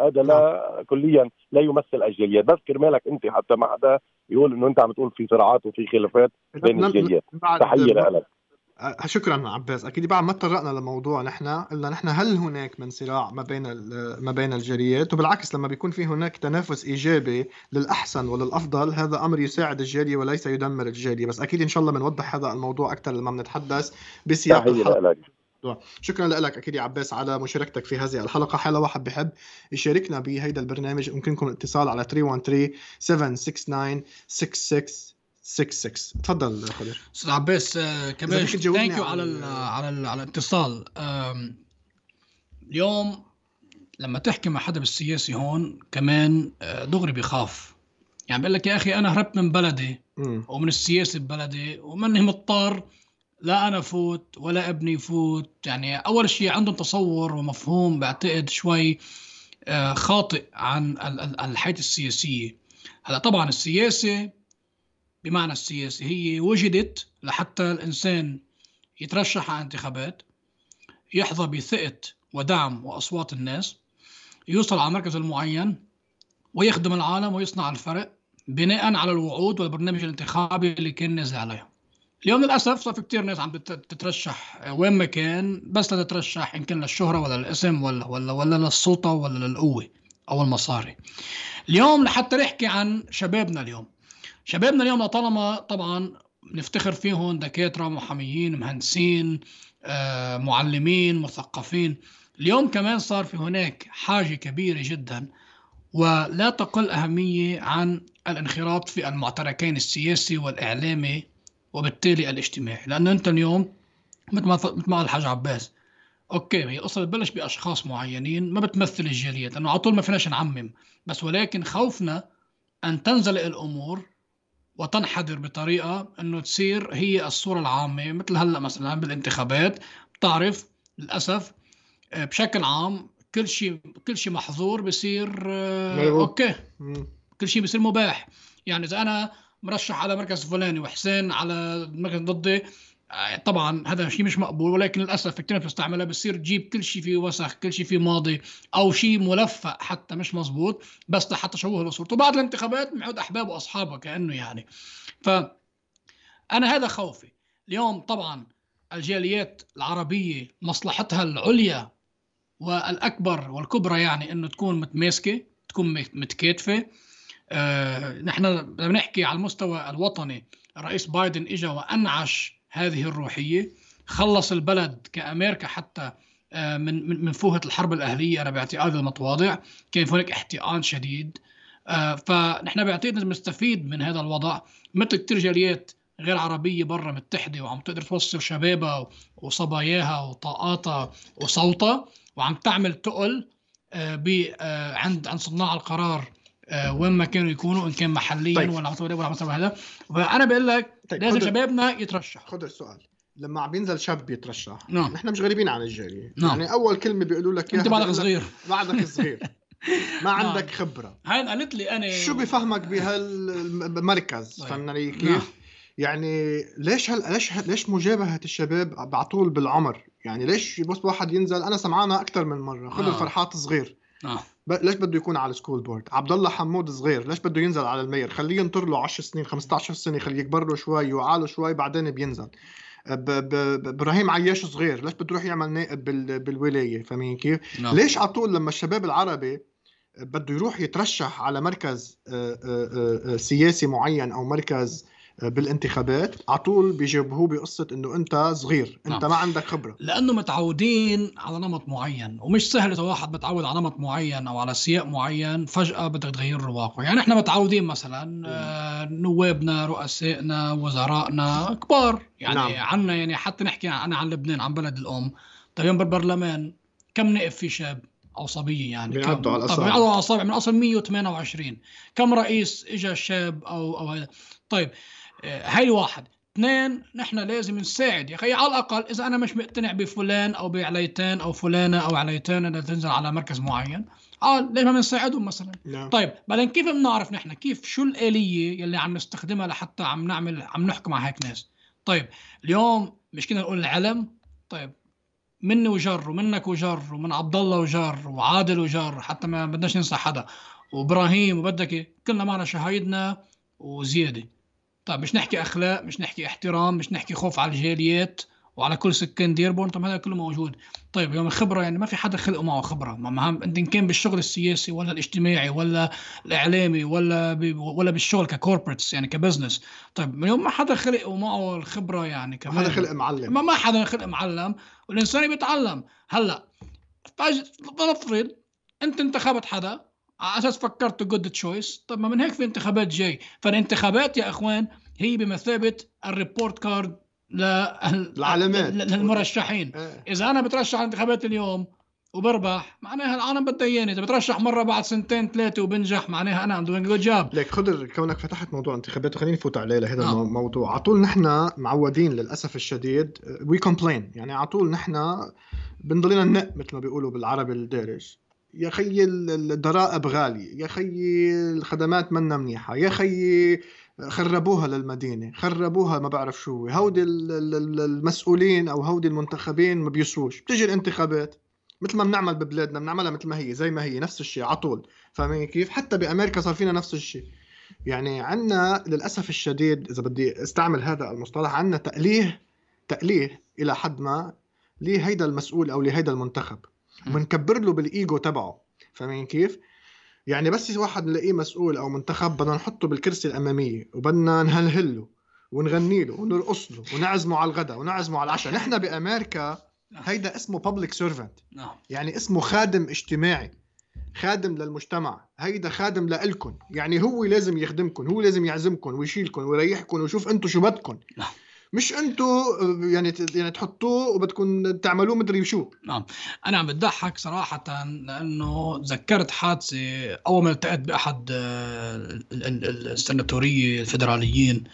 Speaker 6: هذا لا نعم. كليا لا يمثل الجاليات بس كرمالك انت حتى ما حدا يقول انه انت عم تقول في صراعات وفي خلافات بين الجاليات تحيه لك
Speaker 1: أه، شكرا عباس اكيد بعد ما تطرقنا لموضوع نحن قلنا نحن هل هناك من صراع ما بين ما بين الجاليات وبالعكس لما بيكون في هناك تنافس ايجابي للاحسن وللافضل هذا امر يساعد الجاليه وليس يدمر الجاليه بس اكيد ان شاء الله بنوضح هذا الموضوع اكثر لما بنتحدث بسياق شكرا لك اكيد يا عباس على مشاركتك في هذه الحلقه حالة واحد بحب يشاركنا بهيدا البرنامج يمكنكم الاتصال على 313 769 66 6 تفضل خضر
Speaker 2: استاذ عباس آه، كمان ثانك يو على على على الاتصال اليوم لما تحكي مع حدا بالسياسي هون كمان آه، دغري بيخاف يعني بقول لك يا اخي انا هربت من بلدي ومن السياسه ببلدي وماني مضطر لا انا فوت ولا ابني يفوت يعني اول شيء عندهم تصور ومفهوم بعتقد شوي آه، خاطئ عن الحياه السياسيه هلا طبعا السياسه بمعنى السياسي هي وجدت لحتى الإنسان يترشح على انتخابات يحظى بثقة ودعم وأصوات الناس يوصل على مركز المعين ويخدم العالم ويصنع الفرق بناء على الوعود والبرنامج الانتخابي اللي كان نازل عليه اليوم للاسف صار في كثير ناس عم تترشح وين ما كان بس لتترشح ان كان للشهره ولا الاسم ولا ولا ولا للسلطه ولا للقوه او المصاري اليوم لحتى نحكي عن شبابنا اليوم شبابنا اليوم لطالما طبعا بنفتخر فيهم دكاترة محاميين مهندسين آه، معلمين مثقفين اليوم كمان صار في هناك حاجة كبيرة جدا ولا تقل أهمية عن الانخراط في المعتركين السياسي والإعلامي وبالتالي الاجتماعي لأنه أنت اليوم مثل ما قال الحاج عباس اوكي هي القصه بتبلش باشخاص معينين ما بتمثل الجاليات لانه على طول ما فيناش نعمم بس ولكن خوفنا ان تنزل الامور وتنحدر بطريقه انه تصير هي الصوره العامه مثل هلا مثلا بالانتخابات بتعرف للاسف آه، بشكل عام كل شيء كل شيء محظور بصير آه، اوكي كل شيء بصير مباح يعني اذا انا مرشح على مركز فلاني وحسين على المركز ضدي آه، طبعا هذا شيء مش مقبول ولكن للاسف كثير بتستعملها بتصير تجيب كل شيء فيه وسخ كل شيء فيه ماضي او شيء ملفق حتى مش مزبوط بس لحتى شوه لصورته وبعد الانتخابات معود احبابه واصحابه كانه يعني ف انا هذا خوفي اليوم طبعا الجاليات العربيه مصلحتها العليا والاكبر والكبرى يعني انه تكون متماسكه تكون متكاتفه آه، نحن لما نحكي على المستوى الوطني الرئيس بايدن اجى وانعش هذه الروحيه خلص البلد كامريكا حتى آه، من من فوهه الحرب الاهليه انا باعتقادي المتواضع كان هناك احتقان شديد آه، فنحن بعتقد مستفيد من هذا الوضع مثل كثير جاليات غير عربية برا متحدة وعم تقدر توصل شبابها وصباياها وطاقاتها وصوتها وعم تعمل تقل آه، عند عند صناع القرار آه، وين ما كانوا يكونوا ان كان محليا طيب. ولا
Speaker 1: عصر ولا عصر هذا فانا بقول لك طيب. لازم شبابنا يترشح خد السؤال لما عم بينزل شاب بيترشح نعم نحن مش غريبين عن الجاليه نعم. يعني اول كلمه بيقولوا لك انت بعدك صغير بعدك صغير ما نعم. عندك نعم. خبره هاي قالت لي انا شو بفهمك بهالمركز طيب. فنري كيف نعم. يعني ليش هل ليش هل... ليش مجابهه الشباب على طول بالعمر يعني ليش بس واحد ينزل انا سمعانها اكثر من مره خذ نعم. الفرحات صغير نعم. ليش بده يكون على السكول بورد عبد الله حمود صغير ليش بده ينزل على المير خليه ينطر له 10 سنين 15 سنه خليه يكبر له شوي يوعى شوي بعدين بينزل ابراهيم عياش صغير ليش بده يروح يعمل نائب بالولايه فاهمين كيف نعم. ليش على طول لما الشباب العربي بده يروح يترشح على مركز آه، آه، آه، سياسي معين او مركز بالانتخابات على طول بيجيبوه بقصه انه انت صغير انت نعم. ما عندك خبره
Speaker 2: لانه متعودين على نمط معين ومش سهل اذا واحد متعود على نمط معين او على سياق معين فجاه بدك تغير له واقعه يعني احنا متعودين مثلا آه، نوابنا رؤسائنا وزرائنا كبار يعني نعم. عنا يعني حتى نحكي انا عن لبنان عن بلد الام طيب بالبرلمان كم نائب في شاب او صبيه يعني بيعدوا على بيعدوا على الاصابع من اصل 128 كم رئيس اجى شاب او او هذا طيب هاي واحد اثنين نحن لازم نساعد يا اخي على الاقل اذا انا مش مقتنع بفلان او بعليتان او فلانه او عليتان اللي تنزل على مركز معين اه ليش ما بنساعدهم مثلا لا. نعم. طيب بعدين كيف بنعرف نحن كيف شو الاليه يلي عم نستخدمها لحتى عم نعمل عم نحكم على هيك ناس طيب اليوم مش كنا نقول العلم طيب مني وجر ومنك وجر ومن عبد الله وجر وعادل وجر حتى ما بدناش ننسى حدا وابراهيم وبدك كلنا معنا شهايدنا وزياده طيب مش نحكي اخلاق مش نحكي احترام مش نحكي خوف على الجاليات وعلى كل سكان ديربورن طب هذا كله موجود طيب يوم الخبره يعني ما في حدا خلقه معه خبره ما انت ان كان بالشغل السياسي ولا الاجتماعي ولا الاعلامي ولا ولا بالشغل ككوربريتس يعني كبزنس طيب يوم ما حدا خلقه معه الخبره يعني كمان ما حدا خلق معلم ما, ما حدا خلق معلم والانسان بيتعلم هلا فأج... طيب، نفرض انت انتخبت حدا على اساس فكرت جود تشويس طب ما من هيك في انتخابات جاي فالانتخابات يا اخوان هي بمثابه الريبورت كارد للعلامات للمرشحين إيه. اذا انا بترشح انتخابات اليوم وبربح معناها
Speaker 1: العالم بدها اياني اذا بترشح مره بعد سنتين ثلاثه وبنجح معناها انا عم دوينج جود جاب ليك خضر كونك فتحت موضوع انتخابات خليني فوت عليه لهذا آه. الموضوع على طول نحن معودين للاسف الشديد وي كومبلين يعني على طول نحن بنضلينا ننق مثل ما بيقولوا بالعربي الدارج يا خيي الضرائب غالية يا خيي الخدمات منا منيحة يا خيي خربوها للمدينة خربوها ما بعرف شو هودي المسؤولين أو هودي المنتخبين ما بيسوش بتيجي الانتخابات مثل ما بنعمل ببلادنا بنعملها مثل ما هي زي ما هي نفس الشيء على طول فاهمين كيف حتى بأمريكا صار فينا نفس الشيء يعني عنا للأسف الشديد إذا بدي استعمل هذا المصطلح عنا تأليه تأليه إلى حد ما لهيدا المسؤول أو لهيدا المنتخب ومنكبر له بالايجو تبعه فاهمين كيف؟ يعني بس واحد نلاقيه مسؤول او منتخب بدنا نحطه بالكرسي الاماميه وبدنا نهلهله ونغني له ونرقص له ونعزمه على الغداء ونعزمه على العشاء نحن بامريكا نعم. هيدا اسمه بابليك سيرفنت نعم. يعني اسمه خادم اجتماعي خادم للمجتمع هيدا خادم لإلكم يعني هو لازم يخدمكم هو لازم يعزمكم ويشيلكم ويريحكم ويشوف انتم شو بدكم نعم. مش انتو آه، يعني يعني تحطوه وبدكم تعملوه مدري شو
Speaker 2: نعم انا عم بتضحك صراحه لانه ذكرت حادثه اول ما التقيت باحد آه، السناتوريه الفدراليين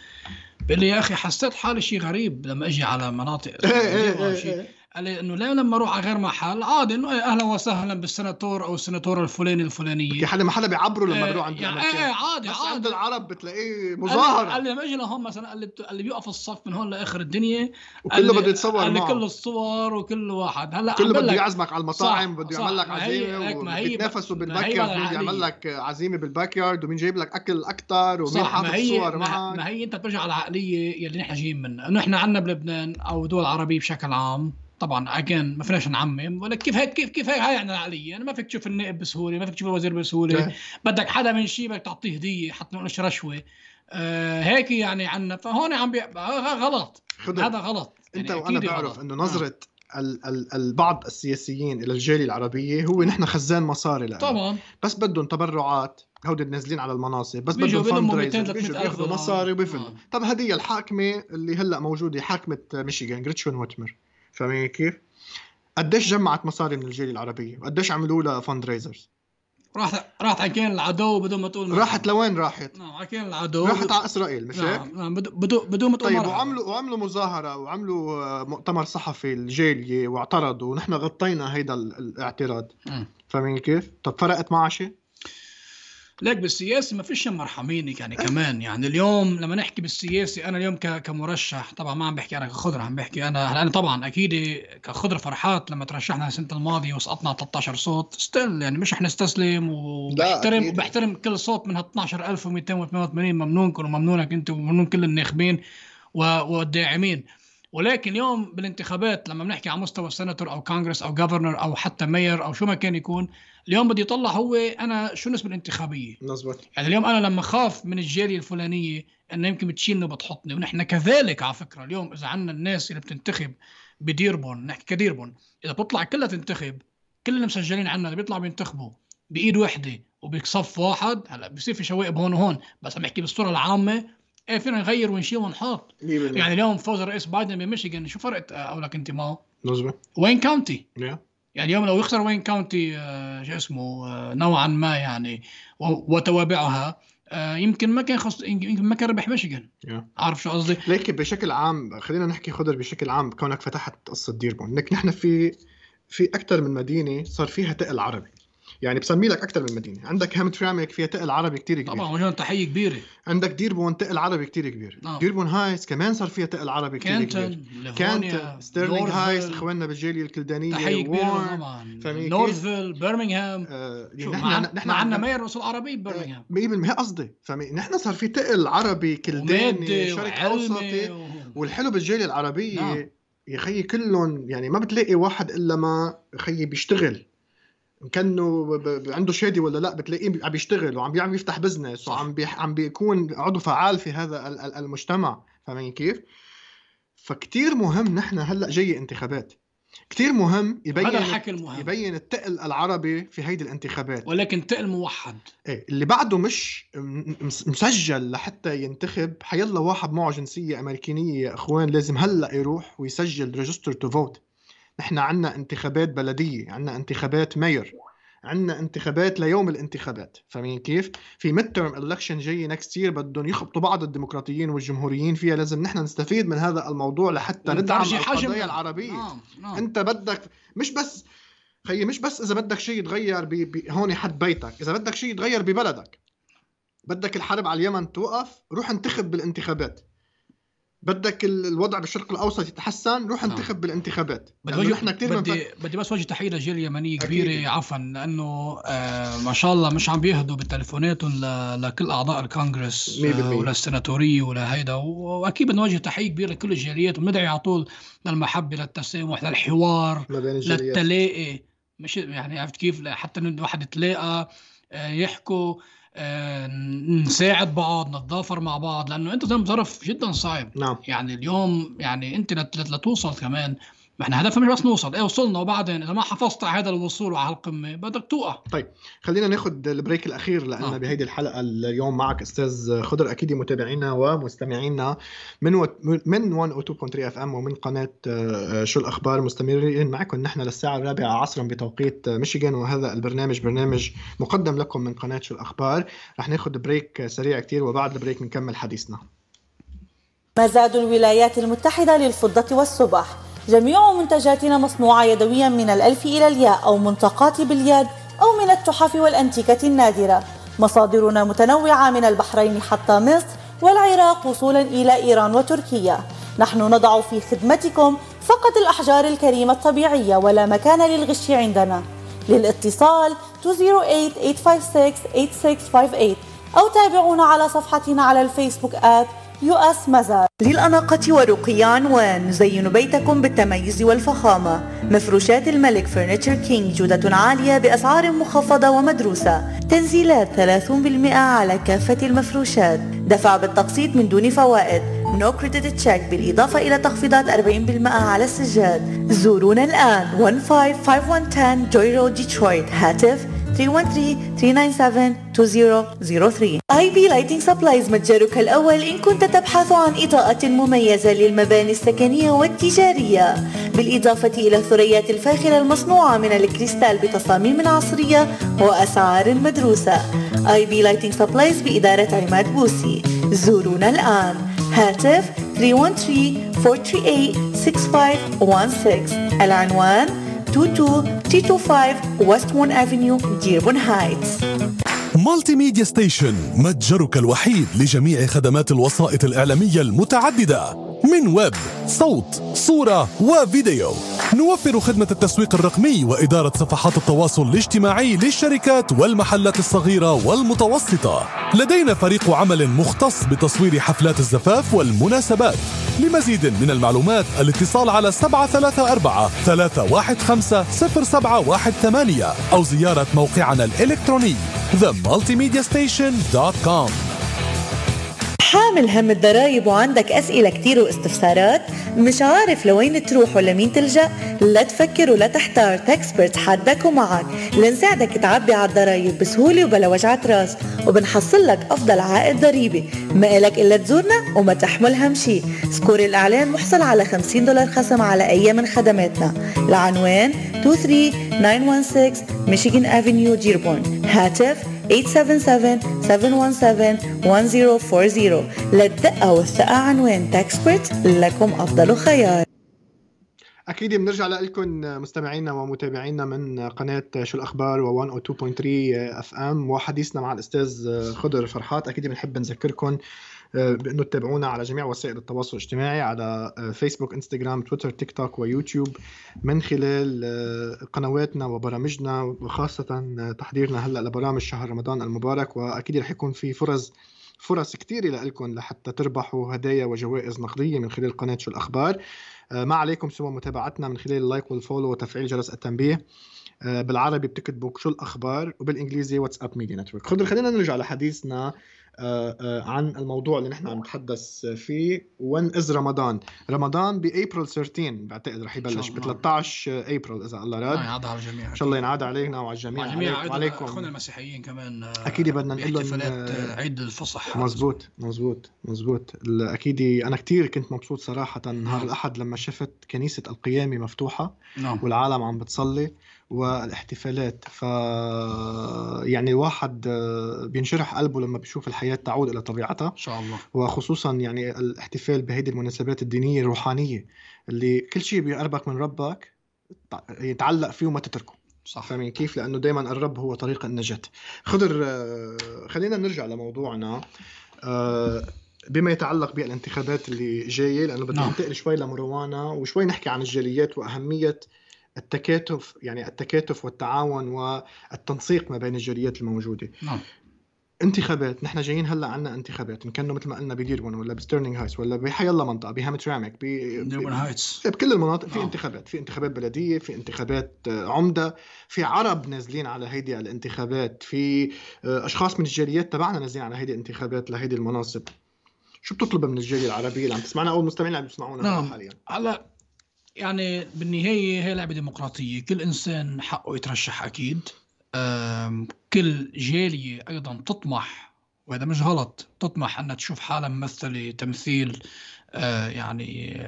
Speaker 2: بيقول لي يا اخي حسيت حالي شيء غريب لما اجي على مناطق ايه ايه ايه قال لي انه لا لما اروح على غير محل عادي انه إيه، اهلا وسهلا بالسناتور او السناتور الفلاني الفلانيه في حدا محل بيعبروا لما إيه، بيروح عند يعني ايه ايه
Speaker 1: عادي بس عادي عند العرب بتلاقيه مظاهر قال
Speaker 2: لي لما اجي لهون مثلا قال لي بيوقف الصف من هون لاخر الدنيا وكله بده يتصور معه كل الصور وكل واحد هلا كله بده يعزمك على المطاعم بده يعمل لك عزيمه وبيتنافسوا بالباك يارد مين بيعمل لك
Speaker 1: عزيمه بالباك يارد ومين جايب لك اكل اكثر ومين حاطط صور معك ما
Speaker 2: هي انت بترجع على العقليه يلي نحن جايين منها انه نحن عندنا بلبنان او دول عربيه بشكل عام طبعا اجين ما فيناش نعمم ولا كيف هيك كيف كيف هيك هاي عندنا علي يعني ما فيك تشوف النائب بسهوله ما فيك تشوف الوزير بسهوله بدك حدا من شيء بدك تعطيه هديه حتى ما رشوه آه هيك يعني عنا فهون عم بي... آه، غلط خدر. هذا غلط يعني انت وانا
Speaker 1: بعرف انه آه. نظره البعض السياسيين الى الجاليه العربيه هو نعم. نحن خزان مصاري لأنا. طبعا بس بدهم تبرعات هودي نازلين على المناصب بس بدهم فند بياخذوا مصاري وبيفلوا آه. طب هدي الحاكمه اللي هلا موجوده حاكمه ميشيغان جريتشون ويتمر فاهمين كيف؟ قديش جمعت مصاري من الجاليه العربيه؟ وقديش عملوا لها فند ريزرز؟
Speaker 2: راحت راحت على كان العدو بدون ما تقول راحت لوين راحت؟ نعم على كان العدو راحت على اسرائيل مش هيك؟ نعم, نعم بدون بدون ما تقول طيب
Speaker 1: وعملوا وعملوا مظاهره وعملوا آه، مؤتمر صحفي الجاليه واعترضوا ونحن غطينا هيدا الاعتراض نعم. فاهمين كيف؟ طب فرقت معها شيء؟
Speaker 2: لك بالسياسي ما فيش مرحمينك يعني كمان يعني اليوم لما نحكي بالسياسي انا اليوم كمرشح طبعا ما عم بحكي انا كخضره عم بحكي انا انا طبعا اكيد كخضره فرحات لما ترشحنا السنه الماضيه وسقطنا 13 صوت ستيل يعني مش رح نستسلم وبحترم وبحترم كل صوت من 12288 ممنونكم وممنونك انت وممنون كل الناخبين والداعمين ولكن اليوم بالانتخابات لما بنحكي على مستوى سناتور او كونغرس او جفرنر او حتى مير او شو ما كان يكون اليوم بدي يطلع هو انا شو النسبه الانتخابيه مظبوط يعني اليوم انا لما خاف من الجاليه الفلانيه انه يمكن بتشيلني وبتحطني ونحن كذلك على فكره اليوم اذا عندنا الناس اللي بتنتخب بديربون نحكي كديربون اذا بتطلع كلها تنتخب كل اللي مسجلين عنا اللي بيطلعوا بينتخبوا بايد وحده وبصف واحد هلا بصير في شوائب هون وهون بس عم احكي بالصوره العامه ايه فينا نغير ونشيل ونحط يعني اليوم فوز الرئيس بايدن بميشيغان شو فرقت اقول لك انت معه؟ مظبوط وين كاونتي yeah. يعني اليوم لو يخسر وين كاونتي آه، شو اسمه آه، نوعا ما يعني وتوابعها آه، يمكن ما كان خص... يمكن ما كان ربح ميشيغان
Speaker 1: yeah. عارف شو قصدي ليك بشكل عام خلينا نحكي خضر بشكل عام كونك فتحت قصه ديربون انك نحن في في اكثر من مدينه صار فيها تقل عربي يعني بسمي لك اكثر من مدينه عندك هامترامك فيها تقل عربي كثير كبير طبعا وهون تحيه كبيره عندك ديربون تقل عربي كثير كبير آه. ديربون هايس كمان صار فيها تقل عربي كثير كبير كانتن ستيرلينغ هايس اخواننا بالجاليه الكلدانيه تحيه كبيره طبعا نورثفيل
Speaker 2: برمنغهام
Speaker 1: آه نحن ما عندنا ماير وصول عربي ببرمنغهام 100% قصدي نحن صار في تقل عربي كلداني شرق اوسطي والحلو بالجاليه العربيه نعم. يا خيي كلهم يعني ما بتلاقي واحد الا ما خيي بيشتغل كانه عنده شادي ولا لا بتلاقيه عم بيشتغل وعم بيعمل يفتح بزنس وعم بي عم بيكون عضو فعال في هذا المجتمع فاهمين كيف؟ فكتير مهم نحن هلا جاي انتخابات كتير مهم يبين هذا الحكي المهم يبين التقل العربي في هيدي الانتخابات ولكن تقل موحد ايه اللي بعده مش مسجل لحتى ينتخب حيلا واحد معه جنسيه امريكانيه يا اخوان لازم هلا يروح ويسجل ريجستر تو فوت نحن عندنا انتخابات بلديه عندنا انتخابات مير عندنا انتخابات ليوم الانتخابات فاهمين كيف في ميد تيرم الكشن جاي نكست يير بدهم يخبطوا بعض الديمقراطيين والجمهوريين فيها لازم نحن نستفيد من هذا الموضوع لحتى ندعم القضايا العربيه نعم. نعم. انت بدك مش بس خيي مش بس اذا بدك شيء يتغير ب... ب... هون حد بيتك اذا بدك شيء يتغير ببلدك بدك الحرب على اليمن توقف روح انتخب بالانتخابات بدك الوضع بالشرق الاوسط يتحسن روح نعم. انتخب آه. بالانتخابات يعني بدي يعني احنا كثير بدي منفك...
Speaker 2: بدي بس وجه تحيه للجاليه اليمنيه كبيره عفوا لانه آه ما شاء الله مش عم بيهدوا بتليفوناتهم ل... لكل اعضاء الكونغرس آه وللسناتوريه ولا هيدا واكيد بدنا نوجه تحيه كبيره لكل الجاليات وبندعي على طول للمحبه للتسامح للحوار
Speaker 1: للتلاقي
Speaker 2: مش يعني عرفت كيف حتى الواحد يتلاقى آه، يحكوا آه، نساعد بعض نتضافر مع بعض لانه انت ظرف جدا صعب نعم. يعني اليوم يعني انت لتوصل كمان ما احنا هدفنا مش بس نوصل ايه وصلنا وبعدين اذا ما حافظت على هذا الوصول وعلى القمه بدك توقع
Speaker 1: طيب خلينا ناخذ البريك الاخير لان آه. بهيدي الحلقه اليوم معك استاذ خضر اكيد متابعينا ومستمعينا من و... من 102.3 اف ام ومن قناه آه، شو الاخبار مستمرين معكم نحن للساعه الرابعه عصرا بتوقيت آه، ميشيغان وهذا البرنامج برنامج مقدم لكم من قناه شو الاخبار رح ناخذ بريك سريع كتير وبعد البريك بنكمل حديثنا
Speaker 4: مزاد الولايات المتحده للفضه والصباح جميع منتجاتنا مصنوعة يدويا من الألف إلى الياء أو منطقات باليد أو من التحف والأنتيكة النادرة مصادرنا متنوعة من البحرين حتى مصر والعراق وصولا إلى إيران وتركيا نحن نضع في خدمتكم فقط الأحجار الكريمة الطبيعية ولا مكان للغش عندنا للاتصال 208-856-8658 أو تابعونا على صفحتنا على الفيسبوك آت يؤس مزار للأناقة ورقي عنوان نزين بيتكم بالتميز والفخامة مفروشات الملك فرنتشر كينج جودة عالية بأسعار مخفضة ومدروسة تنزيلات 30% على كافة المفروشات دفع بالتقسيط من دون فوائد نو كريدت تشيك بالإضافة إلى تخفيضات 40% على السجاد زورونا الآن 155110 جوي رود ديترويت هاتف 0900 313-397-2003 اي بي لايتنج سبلايز متجرك الأول إن كنت تبحث عن إضاءة مميزة للمباني السكنية والتجارية بالإضافة إلى الثريات الفاخرة المصنوعة من الكريستال بتصاميم عصرية وأسعار مدروسة اي بي لايتنج سبلايز بإدارة عماد بوسي زورونا الآن هاتف 313-438-6516 العنوان West وستمون Avenue, Dearborn Heights.
Speaker 5: مالتي ميديا ستيشن متجرك الوحيد لجميع خدمات الوسائط الإعلامية المتعددة من ويب صوت صورة وفيديو نوفر خدمة التسويق الرقمي وإدارة صفحات التواصل الاجتماعي للشركات والمحلات الصغيرة والمتوسطة لدينا فريق عمل مختص بتصوير حفلات الزفاف والمناسبات لمزيد من المعلومات الاتصال على 734-315-0718 أو زيارة موقعنا الإلكتروني themultimediastation.com
Speaker 4: حامل هم الضرايب وعندك أسئلة كتير واستفسارات مش عارف لوين تروح ولا مين تلجأ لا تفكر ولا تحتار تاكسبرت حدك ومعك لنساعدك تعبي على الضرايب بسهولة وبلا وجعة راس وبنحصل لك أفضل عائد ضريبي ما إلك إلا تزورنا وما تحمل هم شي سكور الإعلان محصل على 50 دولار خصم على أي من خدماتنا العنوان 23916 ميشيغان أفينيو ديربورن هاتف 877-717-1040 للدقة والثقة عنوان تاكسبرت لكم أفضل خيار
Speaker 1: اكيد بنرجع لكم مستمعينا ومتابعينا من قناه شو الاخبار و102.3 اف ام وحديثنا مع الاستاذ خضر فرحات اكيد بنحب نذكركم آه، بانه تتابعونا على جميع وسائل التواصل الاجتماعي على فيسبوك انستغرام تويتر تيك توك ويوتيوب من خلال آه، قنواتنا وبرامجنا وخاصه آه، تحضيرنا هلا لبرامج شهر رمضان المبارك واكيد رح يكون في فرص فرص كثيره لكم لحتى تربحوا هدايا وجوائز نقديه من خلال قناه شو الاخبار ما عليكم سوى متابعتنا من خلال اللايك والفولو وتفعيل جرس التنبيه بالعربي بتكتبوا شو الاخبار وبالانجليزي واتساب ميديا نتورك خلينا نرجع لحديثنا آه، آه، عن الموضوع اللي نحن عم نتحدث فيه وين از رمضان رمضان بابريل 13 بعتقد رح يبلش ب 13 ابريل اذا الله راد ينعاد على الجميع ان شاء الله ينعاد علينا وعلى الجميع وعليكم الجميع اخونا المسيحيين كمان آه، اكيد بدنا نقول احتفالات عيد الفصح مزبوط مزبوط مزبوط اكيد انا كثير كنت مبسوط صراحه نهار نعم. الاحد لما شفت كنيسه القيامه مفتوحه نعم. والعالم عم بتصلي والاحتفالات ف يعني الواحد آه، بينشرح قلبه لما بيشوف الحياه تعود الى طبيعتها ان شاء الله وخصوصا يعني الاحتفال بهيدي المناسبات الدينيه الروحانيه اللي كل شيء بيقربك من ربك يتعلق فيه وما تتركه صح فاهمين كيف؟ لانه دائما الرب هو طريق النجاه. خضر آه، خلينا نرجع لموضوعنا آه، بما يتعلق بالانتخابات اللي جايه لانه بدنا نعم. ننتقل شوي لمروانا وشوي نحكي عن الجاليات واهميه التكاتف يعني التكاتف والتعاون والتنسيق ما بين الجاليات الموجوده نعم. انتخابات نحن جايين هلا عنا انتخابات ان كانوا مثل ما قلنا بديربون ولا بستيرلينغ هايس ولا بحي الله منطقه بهامترامك ب ب... إيه، بكل المناطق في آه. انتخابات في انتخابات بلديه في انتخابات آه، عمده في عرب نازلين على هيدي الانتخابات في آه، اشخاص من الجاليات تبعنا نازلين على هيدي الانتخابات لهيدي المناصب شو بتطلب من الجاليه العربيه اللي عم تسمعنا او المستمعين اللي عم يسمعونا نعم. حاليا هلا
Speaker 2: يعني بالنهاية هي لعبة ديمقراطية كل إنسان حقه يترشح أكيد كل جالية أيضا تطمح وهذا مش غلط تطمح أنها تشوف حالها ممثلة تمثيل آه، يعني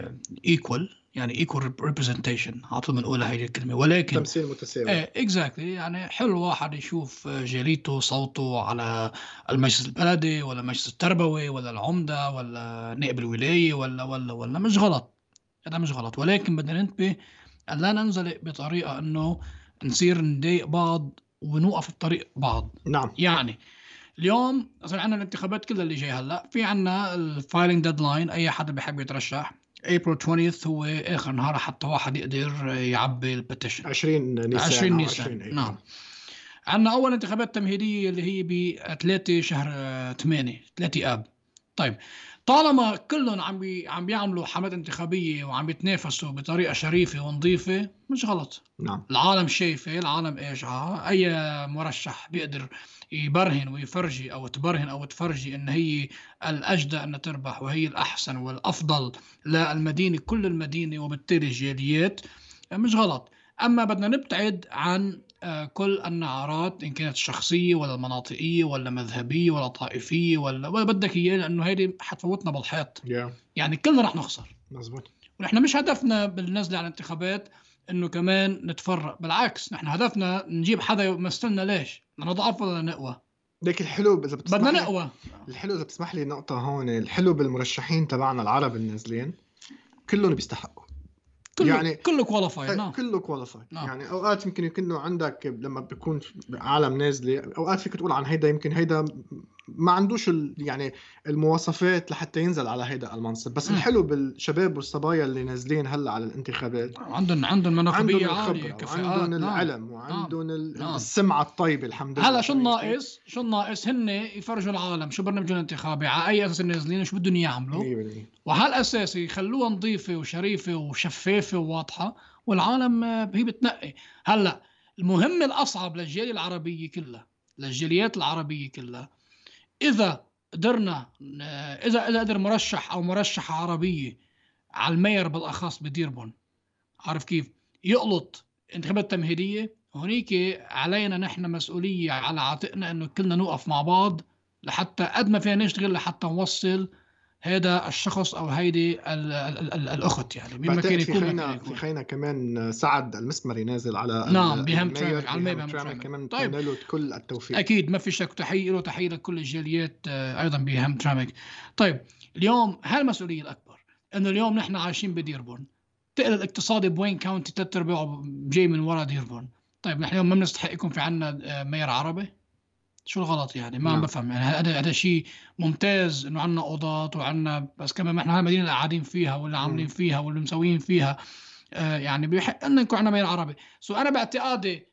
Speaker 2: إيكول يعني ايكو ريبريزنتيشن على طول بنقولها هاي الكلمه ولكن تمثيل متساوي ايه اكزاكتلي يعني حلو واحد يشوف جاليته صوته على المجلس البلدي ولا المجلس التربوي ولا العمده ولا نائب الولايه ولا ولا ولا مش غلط هذا مش غلط ولكن بدنا ننتبه ان لا ننزلق بطريقه انه نصير نضايق بعض ونوقف بطريق بعض نعم يعني اليوم اصلا عندنا الانتخابات كلها اللي جاي هلا في عندنا الفايلنج ديدلاين اي حدا بحب يترشح ابريل 20 هو اخر نهار حتى واحد يقدر
Speaker 1: يعبي البتيشن 20
Speaker 2: نيسان 20 نيسان نعم عندنا اول انتخابات تمهيديه اللي هي ب 3 شهر 8 آه، 3 اب طيب طالما كلهم عم بي عم بيعملوا حملات انتخابيه وعم بيتنافسوا بطريقه شريفه ونظيفه مش غلط نعم العالم شايفه العالم ايش آه، اي مرشح بيقدر يبرهن ويفرجي او تبرهن او تفرجي ان هي الاجدى ان تربح وهي الاحسن والافضل للمدينه كل المدينه وبالتالي الجاليات مش غلط اما بدنا نبتعد عن آه، كل النعرات ان كانت شخصيه ولا مناطقيه ولا مذهبيه ولا طائفيه ولا ولا بدك اياه لانه هيدي حتفوتنا بالحيط yeah. يعني كلنا رح نخسر مزبوط ونحن مش هدفنا بالنزله على الانتخابات انه كمان نتفرق بالعكس نحن هدفنا نجيب حدا يمثلنا ليش نضعف ولا نقوى
Speaker 1: ليك الحلو اذا بتسمح بدنا نقوى الحلو اذا بتسمح لي نقطه هون الحلو بالمرشحين تبعنا العرب النازلين كلهم بيستحقوا كله يعني كله كواليفايد نعم. كله كواليفايد نعم. يعني اوقات يمكن يكون عندك لما بيكون عالم نازله اوقات فيك تقول عن هيدا يمكن هيدا ما عندوش يعني المواصفات لحتى ينزل على هيدا المنصب بس الحلو بالشباب والصبايا اللي نازلين هلا على الانتخابات عندهم عندهم مناخبيه عاليه كفاءات عندهم نعم، العلم وعندهم نعم. آه السمعه الطيبه الحمد لله هلا شو الناقص
Speaker 2: شو الناقص هن يفرجوا العالم شو برنامجهم الانتخابي على اي اساس نازلين وشو بدهم يعملوا وهالاساس يخلوها نظيفه وشريفه وشفافه وواضحه والعالم آه، هي بتنقي هلا المهم الاصعب للجاليه العربيه كلها للجاليات العربيه كلها اذا قدرنا اذا اذا قدر مرشح او مرشحه عربيه على المير بالاخص بديربون عارف كيف يقلط انتخابات تمهيديه هنيك علينا نحن مسؤوليه على عاتقنا انه كلنا نوقف مع بعض لحتى قد ما فينا نشتغل لحتى نوصل هذا الشخص او هيدي الاخت يعني مين ما كان يكون
Speaker 5: في
Speaker 1: خينا كمان سعد المسمري نازل على نعم بهم ترامك على بهم كمان طيب كل التوفيق اكيد
Speaker 2: ما في شك تحيه له تحيه لكل الجاليات آه، ايضا بهم ترامك طيب اليوم هالمسؤوليه الاكبر انه اليوم نحن عايشين بديربورن تقل الاقتصادي بوين كاونتي ثلاث ارباعه جاي من ورا ديربورن طيب نحن اليوم ما بنستحق يكون في عندنا آه، مير عربي شو الغلط يعني ما عم نعم. بفهم يعني هذا هذا شيء ممتاز انه عندنا قضاة وعندنا بس كمان احنا المدينه اللي قاعدين فيها واللي عاملين فيها واللي مسويين فيها آه، يعني بيحق لنا نكون عندنا ميل عربي سو انا باعتقادي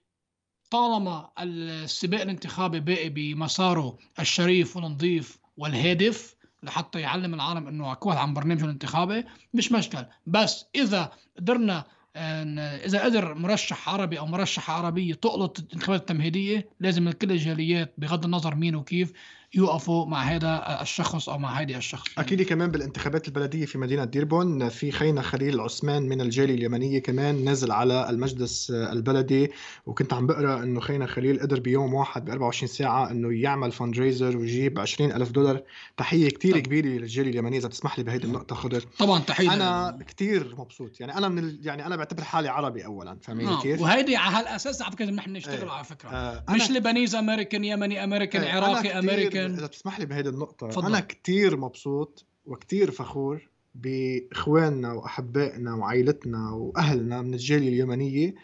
Speaker 2: طالما السباق الانتخابي باقي بمساره الشريف والنظيف والهادف لحتى يعلم العالم انه اكو عن برنامجه الانتخابي مش مشكل بس اذا قدرنا ان اذا قدر مرشح عربي او مرشحه عربيه تقلط الانتخابات التمهيديه لازم لكل الجاليات بغض النظر مين وكيف يقفوا مع هذا الشخص او مع هذه
Speaker 1: الشخص اكيد كمان بالانتخابات البلديه في مدينه ديربون في خينا خليل عثمان من الجاليه اليمنيه كمان نزل على المجلس البلدي وكنت عم بقرا انه خينا خليل قدر بيوم واحد ب 24 ساعه انه يعمل فند ريزر ويجيب 20000 دولار تحيه كثير كبيره للجاليه اليمنيه اذا بتسمح لي بهيدي النقطه خضر طبعا تحيه انا كثير مبسوط يعني انا من ال... يعني انا بعتبر حالي عربي اولا فاهمين نعم، كيف وهيدي
Speaker 2: على هالاساس على فكره نحن نشتغل آه. على فكره
Speaker 1: آه. مش لبنيز امريكان يمني امريكان آه. عراقي امريكان ممكن اذا تسمح لي بهيدي النقطه فضل. انا كثير مبسوط وكثير فخور باخواننا واحبائنا وعائلتنا واهلنا من الجاليه اليمنيه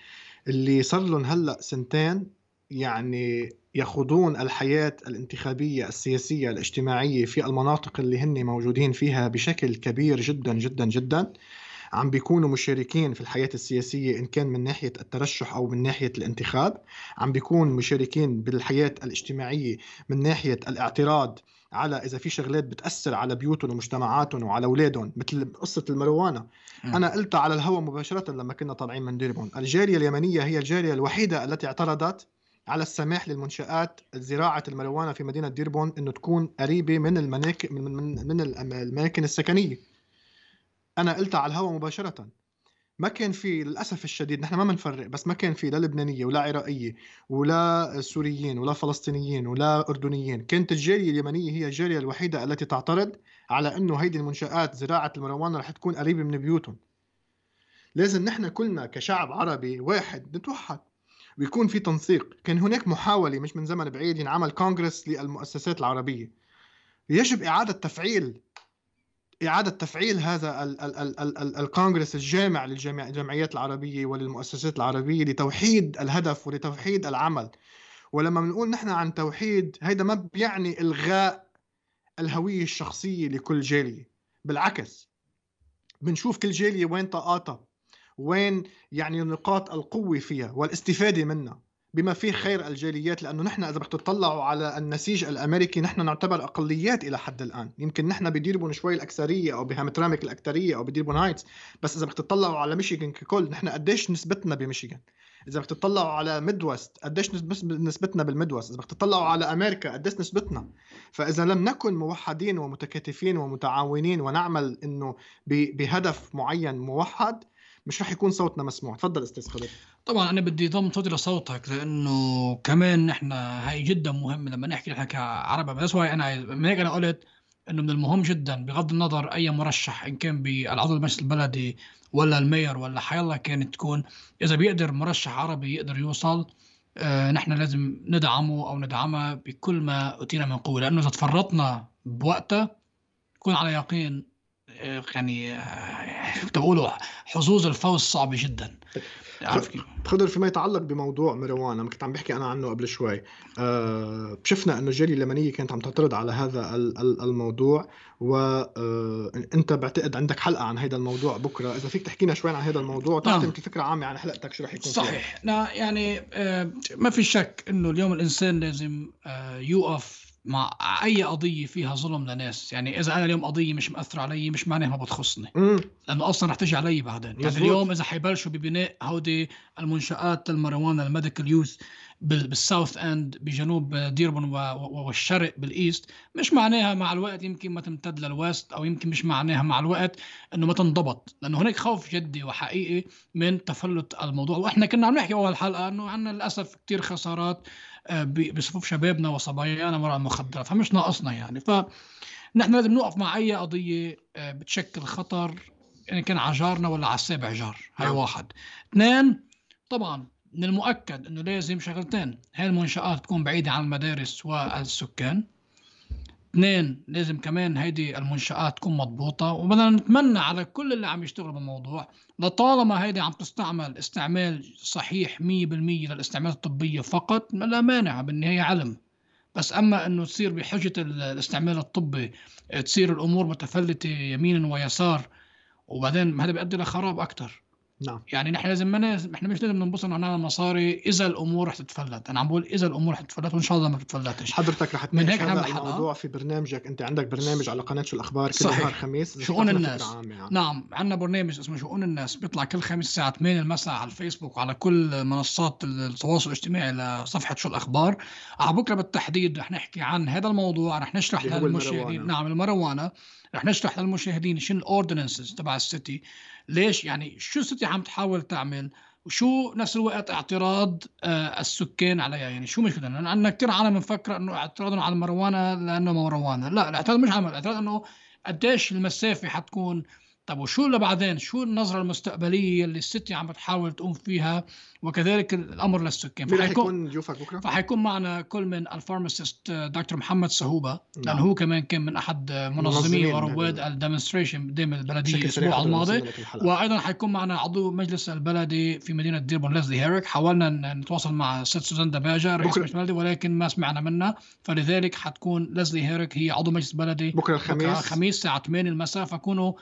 Speaker 1: اللي صار لهم هلا سنتين يعني يخوضون الحياة الانتخابية السياسية الاجتماعية في المناطق اللي هن موجودين فيها بشكل كبير جدا جدا جدا عم بيكونوا مشاركين في الحياة السياسية إن كان من ناحية الترشح أو من ناحية الانتخاب عم بيكون مشاركين بالحياة الاجتماعية من ناحية الاعتراض على اذا في شغلات بتاثر على بيوتهم ومجتمعاتهم وعلى اولادهم مثل قصه المروانه انا قلتها على الهواء مباشره لما كنا طالعين من ديربون الجاليه اليمنيه هي الجاليه الوحيده التي اعترضت على السماح للمنشآت زراعة المروانة في مدينة ديربون أنه تكون قريبة من المناكب من, من, من الأماكن السكنية انا قلتها على الهواء مباشره ما كان في للاسف الشديد نحن ما بنفرق بس ما كان في لا لبنانيه ولا عراقيه ولا سوريين ولا فلسطينيين ولا اردنيين كانت الجاليه اليمنيه هي الجاليه الوحيده التي تعترض على انه هيدي المنشات زراعه المروانه رح تكون قريبه من بيوتهم لازم نحن كلنا كشعب عربي واحد نتوحد ويكون في تنسيق كان هناك محاولة مش من زمن بعيد ينعمل كونغرس للمؤسسات العربية يجب إعادة تفعيل إعادة تفعيل هذا ال ال ال الكونغرس الجامع للجمعيات العربية وللمؤسسات العربية لتوحيد الهدف ولتوحيد العمل ولما بنقول نحن عن توحيد هيدا ما بيعني إلغاء الهوية الشخصية لكل جالية بالعكس بنشوف كل جالية وين طاقاتها وين يعني نقاط القوة فيها والاستفادة منها بما فيه خير الجاليات لانه نحن اذا بتطلعوا تطلعوا على النسيج الامريكي نحن نعتبر اقليات الى حد الان يمكن نحن بديربون شوي الاكثريه او بهامترامك الاكثريه او بديربون هايتس بس اذا بتطلعوا تطلعوا على ميشيغان ككل نحن قديش نسبتنا بميشيغان اذا بتطلعوا تطلعوا على ميد ويست قديش نسبتنا بالميد ويست اذا بتطلعوا تطلعوا على امريكا قديش نسبتنا فاذا لم نكن موحدين ومتكاتفين ومتعاونين ونعمل انه بهدف معين موحد مش رح يكون صوتنا مسموع تفضل استاذ خضر
Speaker 2: طبعا انا بدي ضم صوتي لصوتك لانه كمان نحن هاي جدا مهم لما نحكي نحن كعرب بس انا من هيك انا قلت انه من المهم جدا بغض النظر اي مرشح ان كان بالعضو المجلس البلدي ولا المير ولا حيالله كانت تكون اذا بيقدر مرشح عربي يقدر يوصل آه نحن لازم ندعمه او ندعمها بكل ما اوتينا من قوه لانه اذا تفرطنا بوقتها نكون على يقين يعني بتقولوا حظوظ الفوز صعبه
Speaker 1: جدا عارف كيف خضر فيما يتعلق بموضوع مروان لما كنت عم بحكي انا عنه قبل شوي أه شفنا انه الجاليه اليمنيه كانت عم تعترض على هذا الموضوع وانت آه، بعتقد عندك حلقه عن هذا الموضوع بكره اذا فيك تحكينا شوي عن هذا الموضوع وتعطي نعم. فكره عامه عن حلقتك شو رح يكون صحيح
Speaker 2: لا يعني آه، ما في
Speaker 1: شك انه اليوم الانسان
Speaker 2: لازم آه، يوقف مع اي قضيه فيها ظلم لناس يعني اذا انا اليوم قضيه مش مأثره علي مش معناها ما بتخصني لانه اصلا رح تجي علي بعدين يعني اليوم اذا حيبلشوا ببناء هودي المنشات للماريجوانا الميديكال يوز بالساوث اند بجنوب ديربن والشرق بالايست مش معناها مع الوقت يمكن ما تمتد للويست او يمكن مش معناها مع الوقت انه ما تنضبط لانه هناك خوف جدي وحقيقي من تفلت الموضوع واحنا كنا عم نحكي اول حلقه انه عندنا للاسف كثير خسارات آه، بصفوف شبابنا وصبايانا وراء المخدرات فمش ناقصنا يعني فنحن لازم نوقف مع اي قضيه آه، بتشكل خطر ان يعني كان على جارنا ولا على السابع جار هاي نعم. واحد اثنين طبعا من المؤكد انه لازم شغلتين هاي المنشات تكون بعيده عن المدارس والسكان اثنين لازم كمان هيدي المنشآت تكون مضبوطة وبدنا نتمنى على كل اللي عم يشتغلوا بالموضوع لطالما هيدي عم تستعمل استعمال صحيح 100% للاستعمال الطبية فقط لا مانع بالنهاية علم بس أما أنه تصير بحجة الاستعمال الطبي تصير الأمور متفلتة يمينا ويسار وبعدين هذا بيؤدي لخراب أكثر نعم يعني نحن لازم ما احنا مش لازم ننبسط انه على مصاري اذا الامور رح تتفلت انا عم بقول اذا الامور رح تتفلت وان شاء الله ما بتتفلتش حضرتك رح من هيك هذا الموضوع
Speaker 1: في برنامجك انت عندك برنامج على قناه شو الاخبار كل صحيح. نهار خميس شؤون الناس يعني. نعم عندنا برنامج اسمه شؤون الناس بيطلع كل خميس الساعه
Speaker 2: 8 المساء على الفيسبوك وعلى كل منصات التواصل الاجتماعي لصفحه شو الاخبار على بكره بالتحديد رح نحكي عن هذا الموضوع رح نشرح للمشاهدين نعم المروانه رح نشرح للمشاهدين شنو الاوردنانسز تبع السيتي ليش يعني شو ستي عم تحاول تعمل وشو نفس الوقت اعتراض آه، السكان عليها يعني شو مشكلة لان عندنا كثير عالم مفكره انه اعتراضهم على المروانه لانه مروانه لا الاعتراض مش على الاعتراض انه قديش المسافه حتكون طب وشو اللي بعدين شو النظره المستقبليه اللي السيتي عم بتحاول تقوم فيها وكذلك الامر للسكان مين حيكون ضيوفك بكره؟ فحيكون معنا كل من الفارماسيست آه، دكتور محمد صهوبه نعم. لانه هو كمان كان من احد آه، منظمي ورواد الديمونستريشن قدام البلديه الاسبوع الماضي وايضا حيكون معنا عضو مجلس البلدي في مدينه ديربون ليزلي هيريك حاولنا نتواصل مع ست سوزان دباجا رئيس مجلس البلدي ولكن ما سمعنا منها فلذلك حتكون ليزلي هيريك هي عضو مجلس بلدي بكره الخميس بكره الخميس الساعه 8 المساء فكونوا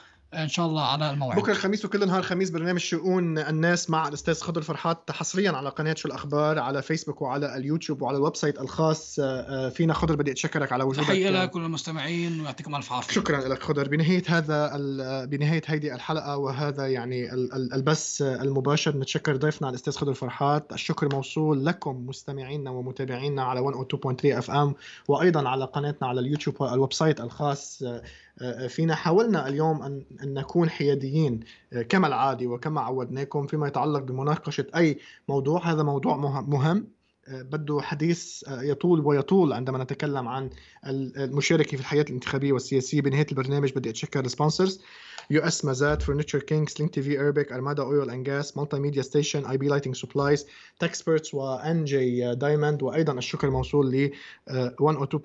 Speaker 2: ان شاء الله على الموعد بكره
Speaker 1: الخميس وكل نهار خميس برنامج شؤون الناس مع الاستاذ خضر فرحات حصريا على قناه شو الاخبار على فيسبوك وعلى اليوتيوب وعلى الويب سايت الخاص آه، آه، فينا خضر بدي اتشكرك على وجودك تحيه لك
Speaker 2: وللمستمعين ويعطيكم الف عافيه
Speaker 1: شكرا لك خضر بنهايه هذا بنهايه هذه الحلقه وهذا يعني البث المباشر نتشكر ضيفنا الاستاذ خضر فرحات الشكر موصول لكم مستمعينا ومتابعينا على 102.3 اف ام وايضا على قناتنا على اليوتيوب والويب سايت الخاص آه، فينا حاولنا اليوم أن, أن نكون حياديين آه، كما العادي وكما عودناكم فيما يتعلق بمناقشة أي موضوع هذا موضوع مهم بده حديث آه، يطول ويطول عندما نتكلم عن المشاركة في الحياة الانتخابية والسياسية بنهاية البرنامج بدي أتشكر السبونسرز يو اس مازات فرنتشر كينج سلينك تي في اربك ارمادا اويل اند جاس مالتا ميديا ستيشن اي بي لايتنج سبلايز تكسبرتس وان جي دايموند وايضا الشكر موصول ل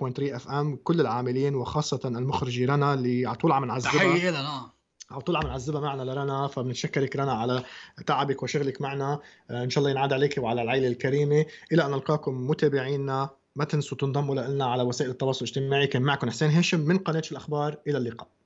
Speaker 1: 102.3 اف ام كل العاملين وخاصه المخرج رنا اللي على طول عم نعذبها تحيه لنا على طول عم نعذبها معنا لرنا فبنتشكرك رنا على تعبك وشغلك معنا آه، ان شاء الله ينعاد عليك وعلى العائله الكريمه الى ان نلقاكم متابعينا ما تنسوا تنضموا لنا على وسائل التواصل الاجتماعي كان معكم حسين هاشم من قناه الاخبار الى اللقاء